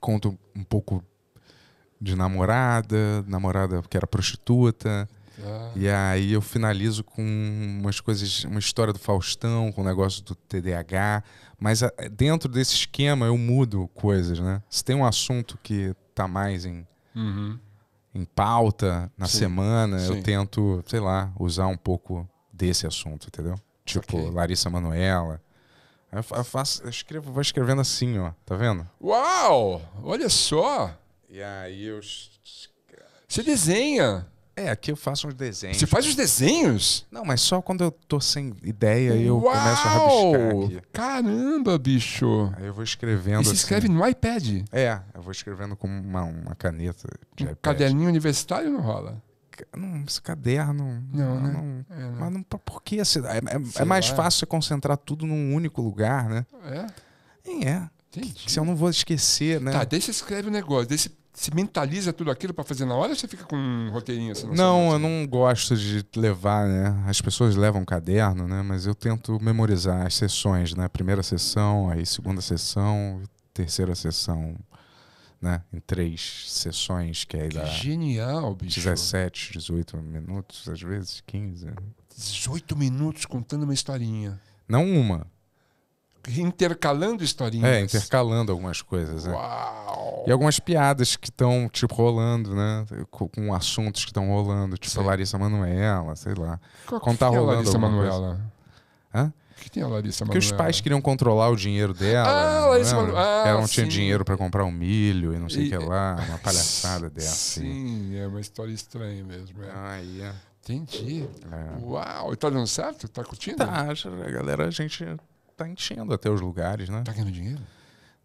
conta um pouco de namorada, namorada que era prostituta. Ah. E aí eu finalizo com umas coisas, uma história do Faustão, com o um negócio do TDAH. Mas ah, dentro desse esquema eu mudo coisas, né? Se tem um assunto que tá mais em, uhum. em pauta na Sim. semana, Sim. eu tento, sei lá, usar um pouco desse assunto, entendeu? Tipo, okay. Larissa Manoela. Eu, faço, eu escrevo, vou escrevendo assim, ó. Tá vendo? Uau! Olha só! E aí eu. Você desenha! É, aqui eu faço uns desenhos. Você faz os desenhos? Não, mas só quando eu tô sem ideia eu Uau! começo a rabiscar aqui. Caramba, bicho! Aí eu vou escrevendo. E você assim. escreve no iPad? É, eu vou escrevendo com uma, uma caneta de um iPad. Caderninho universitário não rola? não, esse caderno. Não, não né? Não, é, né? mas não, por que assim É, é, é mais lá. fácil você concentrar tudo num único lugar, né? É? Sim, é. Se eu não vou esquecer, né? Tá, deixa escreve o negócio, deixa se mentaliza tudo aquilo para fazer na hora ou você fica com um roteirinho assim? Não, eu assim? não gosto de levar, né? As pessoas levam caderno, né? Mas eu tento memorizar as sessões, né? Primeira sessão, aí segunda sessão, terceira sessão né? Em três sessões, que é que dá. Genial, bicho. 17, 18 minutos, às vezes, 15. 18 minutos contando uma historinha. Não uma. Intercalando historinhas. É, intercalando algumas coisas, né? E algumas piadas que estão, tipo, rolando, né? Com, com assuntos que estão rolando, tipo sei. Larissa Manuela, sei lá. Qual Contar que é rolando. Larissa Manuela. Hã? O que tem a Larissa Manoela? Porque os pais queriam controlar o dinheiro dela. Ah, é? Larissa Manoela. Ah, ela não tinha dinheiro para comprar um milho e não sei o que é lá. Uma palhaçada dessa. Sim, é uma história estranha mesmo. É. Ah, yeah. É. Entendi. É. Uau. E tá dando certo? Tá curtindo? Tá, a galera, a gente tá enchendo até os lugares, né? Tá ganhando dinheiro?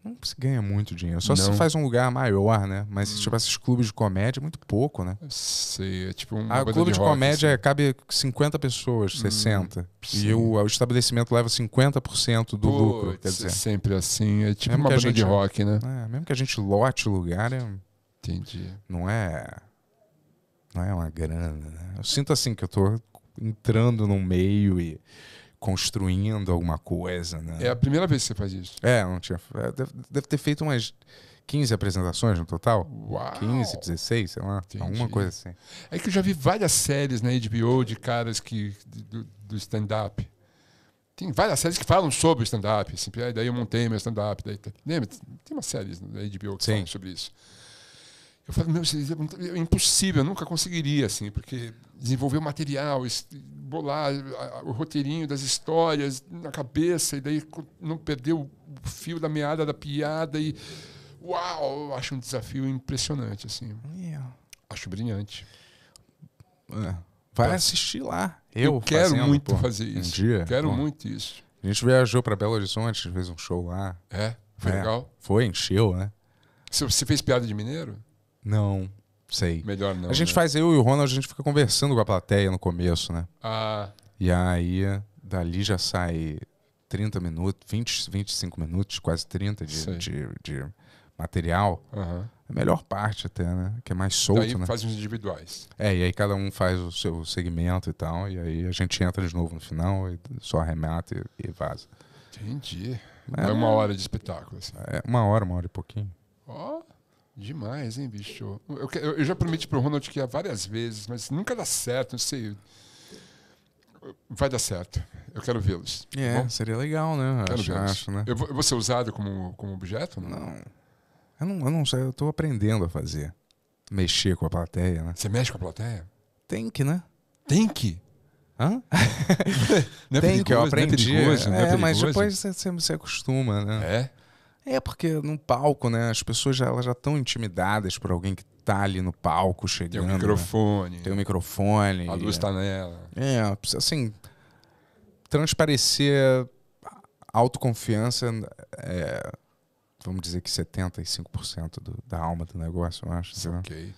não se ganha muito dinheiro. Só não. se faz um lugar maior, né? Mas, hum. tipo, esses clubes de comédia, é muito pouco, né? Sei, é tipo um. Ah, clube de, de rock, comédia assim. cabe 50 pessoas, 60. Hum, e o, o, estabelecimento leva 50% do Pô, lucro. Quer é dizer. É sempre assim. É tipo mesmo uma banda gente, de rock, né? É, mesmo que a gente lote o lugar, é, Entendi. Não é. Não é uma grana, né? Eu sinto assim que eu tô entrando num meio e construindo alguma coisa, né? É a primeira vez que você faz isso. É, não tinha. É, deve, deve ter feito umas 15 apresentações no total. Uau. 15, 16, sei lá. Entendi. Alguma coisa assim. É que eu já vi várias séries na HBO de caras que. do, do stand-up. Tem várias séries que falam sobre stand-up. Assim, ah, daí eu montei meu stand-up. Daí, tem, tem uma série na HBO que Sim. sobre isso. Eu falo, meu, é, é impossível, eu nunca conseguiria, assim, porque desenvolver o material, bolar o roteirinho das histórias na cabeça, e daí não perder o fio da meada da piada, e uau, eu acho um desafio impressionante, assim. Yeah. É. Acho brilhante. É. Vai é. assistir lá. Eu, eu quero fazendo, muito pô, fazer isso. Um dia. Quero pô. muito isso. A gente viajou para Belo Horizonte, fez um show lá. É? Foi é. legal? Foi, encheu, né? Você fez piada de mineiro? Não, sei. Melhor não. A gente né? faz, eu e o Ronald, a gente fica conversando com a plateia no começo, né? Ah. E aí, dali já sai 30 minutos, 20, 25 minutos, quase 30 de, de, de, material. Uhum. A melhor parte até, né? Que é mais solto, Daí né? faz individuais. É, e aí cada um faz o seu segmento e tal, e aí a gente entra de novo no final e só arremata e, e vaza. Entendi. É, é uma é hora de espetáculo. Assim. É uma hora, uma hora e pouquinho. Ó. Oh. Demais, hein, bicho? Eu, eu, eu já prometi pro Ronald que ia várias vezes, mas nunca dá certo, não sei. Vai dar certo. Eu quero vê-los. Tá é, seria legal, né? Quero acho, acho né? Eu vou, eu vou, ser usado como, como objeto? Não? não. Eu não, eu não sei, eu tô aprendendo a fazer. Mexer com a plateia, né? Você mexe com a plateia? Tem que, né? Tem que? Hã? não é Tem que, eu aprendi. Não é, perigoso, é, não é, é mas depois você, você, você acostuma, né? É? É porque no palco, né, as pessoas já, elas já estão intimidadas por alguém que tá ali no palco chegando. Tem o um né? microfone. Né? Tem o um microfone. A luz está nela. É, assim, transparecer autoconfiança é, vamos dizer que 75% do, da alma do negócio, eu acho. É ok.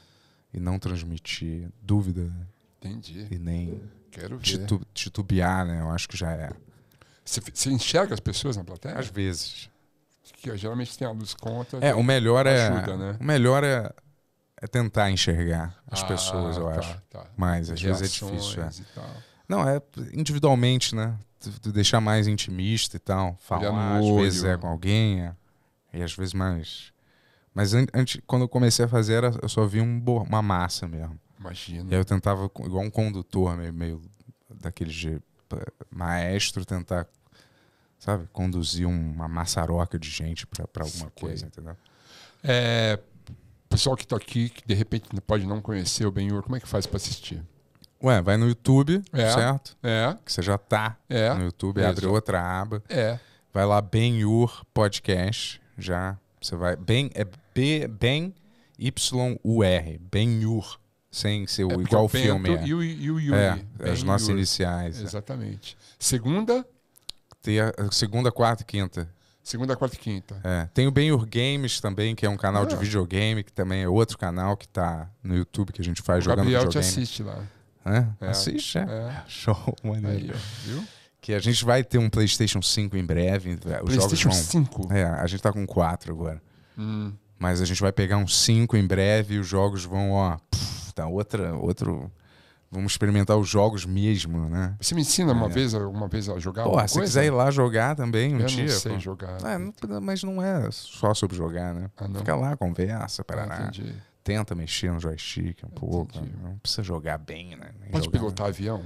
E não transmitir dúvida. Entendi. E nem Quero ver. titubear, né? Eu acho que já é. Você, você enxerga as pessoas na plateia? Às vezes que geralmente tem a luz contra. É, o melhor é ajuda, é. Né? O melhor é, é tentar enxergar as ah, pessoas, eu tá, acho. Tá. Mas às Reações vezes é difícil. É. Não, é individualmente, né? Deixar mais intimista e tal. Falar, às vezes é com alguém. É. E às vezes mais. Mas antes, quando eu comecei a fazer, era, eu só vi um, uma massa mesmo. Imagina. E aí eu tentava, igual um condutor, meio, meio daqueles de eh, maestro, tentar sabe? Conduzir uma maçaroca de gente para alguma okay. coisa, entendeu? É, pessoal que está aqui, que de repente pode não conhecer o Benhur, como é que faz para assistir? Ué, vai no YouTube, é, certo? É. Que você já tá é, no YouTube, isso. abre outra aba. É. Vai lá, Benhur Podcast, já. Você vai. Ben, é B, Ben Y-U-R, Benhur sem ser é igual é o filme. É. E o, e o Yuri. É, as nossas iniciais. É. Exatamente. Segunda? ter segunda, quarta e quinta. Segunda, quarta e quinta. É. Tem o Your Games também, que é um canal é. de ah. videogame, que também é outro canal que está no YouTube que a gente faz o jogando Gabriel videogame. Gabriel te assiste lá. É? Assiste, é? é. Show, maneiro. Aí, viu? Que a gente vai ter um PlayStation 5 em breve. Os PlayStation jogos vão... 5? É, a gente tá com 4 agora. Hum. Mas a gente vai pegar um 5 em breve e os jogos vão, ó. Puf, tá outra, outro. Vamos experimentar os jogos mesmo, né? Você me ensina é. uma vez, uma vez a jogar? Pô, se coisa? quiser ir lá jogar também um eu dia. Eu não sei pô. jogar. É, não, mas não é só sobre jogar, né? Ah, Fica lá, conversa, para Ah, Tenta mexer no joystick um pouco. Não precisa jogar bem, né? Nem Pode jogar, pilotar né? avião?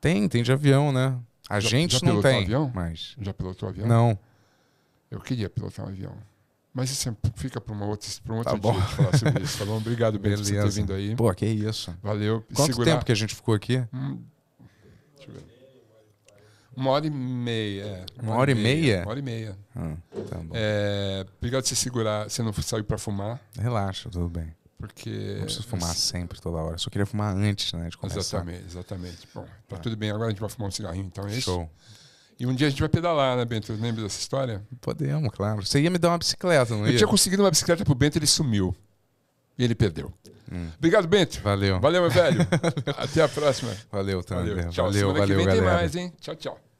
Tem, tem de avião, né? A já, gente já não tem. Avião? Mas... Já pilotou avião? Não. Eu queria pilotar um avião. Mas isso é, fica para uma outra para um outro tá bom. falar sobre isso, tá bom? Obrigado, Bento, por você ter vindo aí. Pô, que isso. Valeu. Quanto Segurar... tempo que a gente ficou aqui? Hum, deixa eu ver. Uma hora e meia. Uma, é. uma, hora e meia? meia? Uma hora e meia. Hum, tá bom. É, obrigado por você segurar. Você não saiu para fumar? Relaxa, tudo bem. Porque. Não preciso fumar sempre, toda hora. só queria fumar antes, né? De começar. Exatamente, exatamente. Bom, tá, tá, tudo bem. Agora a gente vai fumar um cigarrinho, então é Show. isso? Show. E um dia a gente vai pedalar, né, Bento? Lembra dessa história? Podemos, claro. Você ia me dar uma bicicleta, não ia? Eu tinha conseguido uma bicicleta pro Bento, ele sumiu. E ele perdeu. Hum. Obrigado, Bento. Valeu. Valeu, meu velho. Até a próxima. Valeu, Tânia. Valeu. Tchau. Valeu, Semana valeu, que vem tem mais, hein? Tchau, tchau.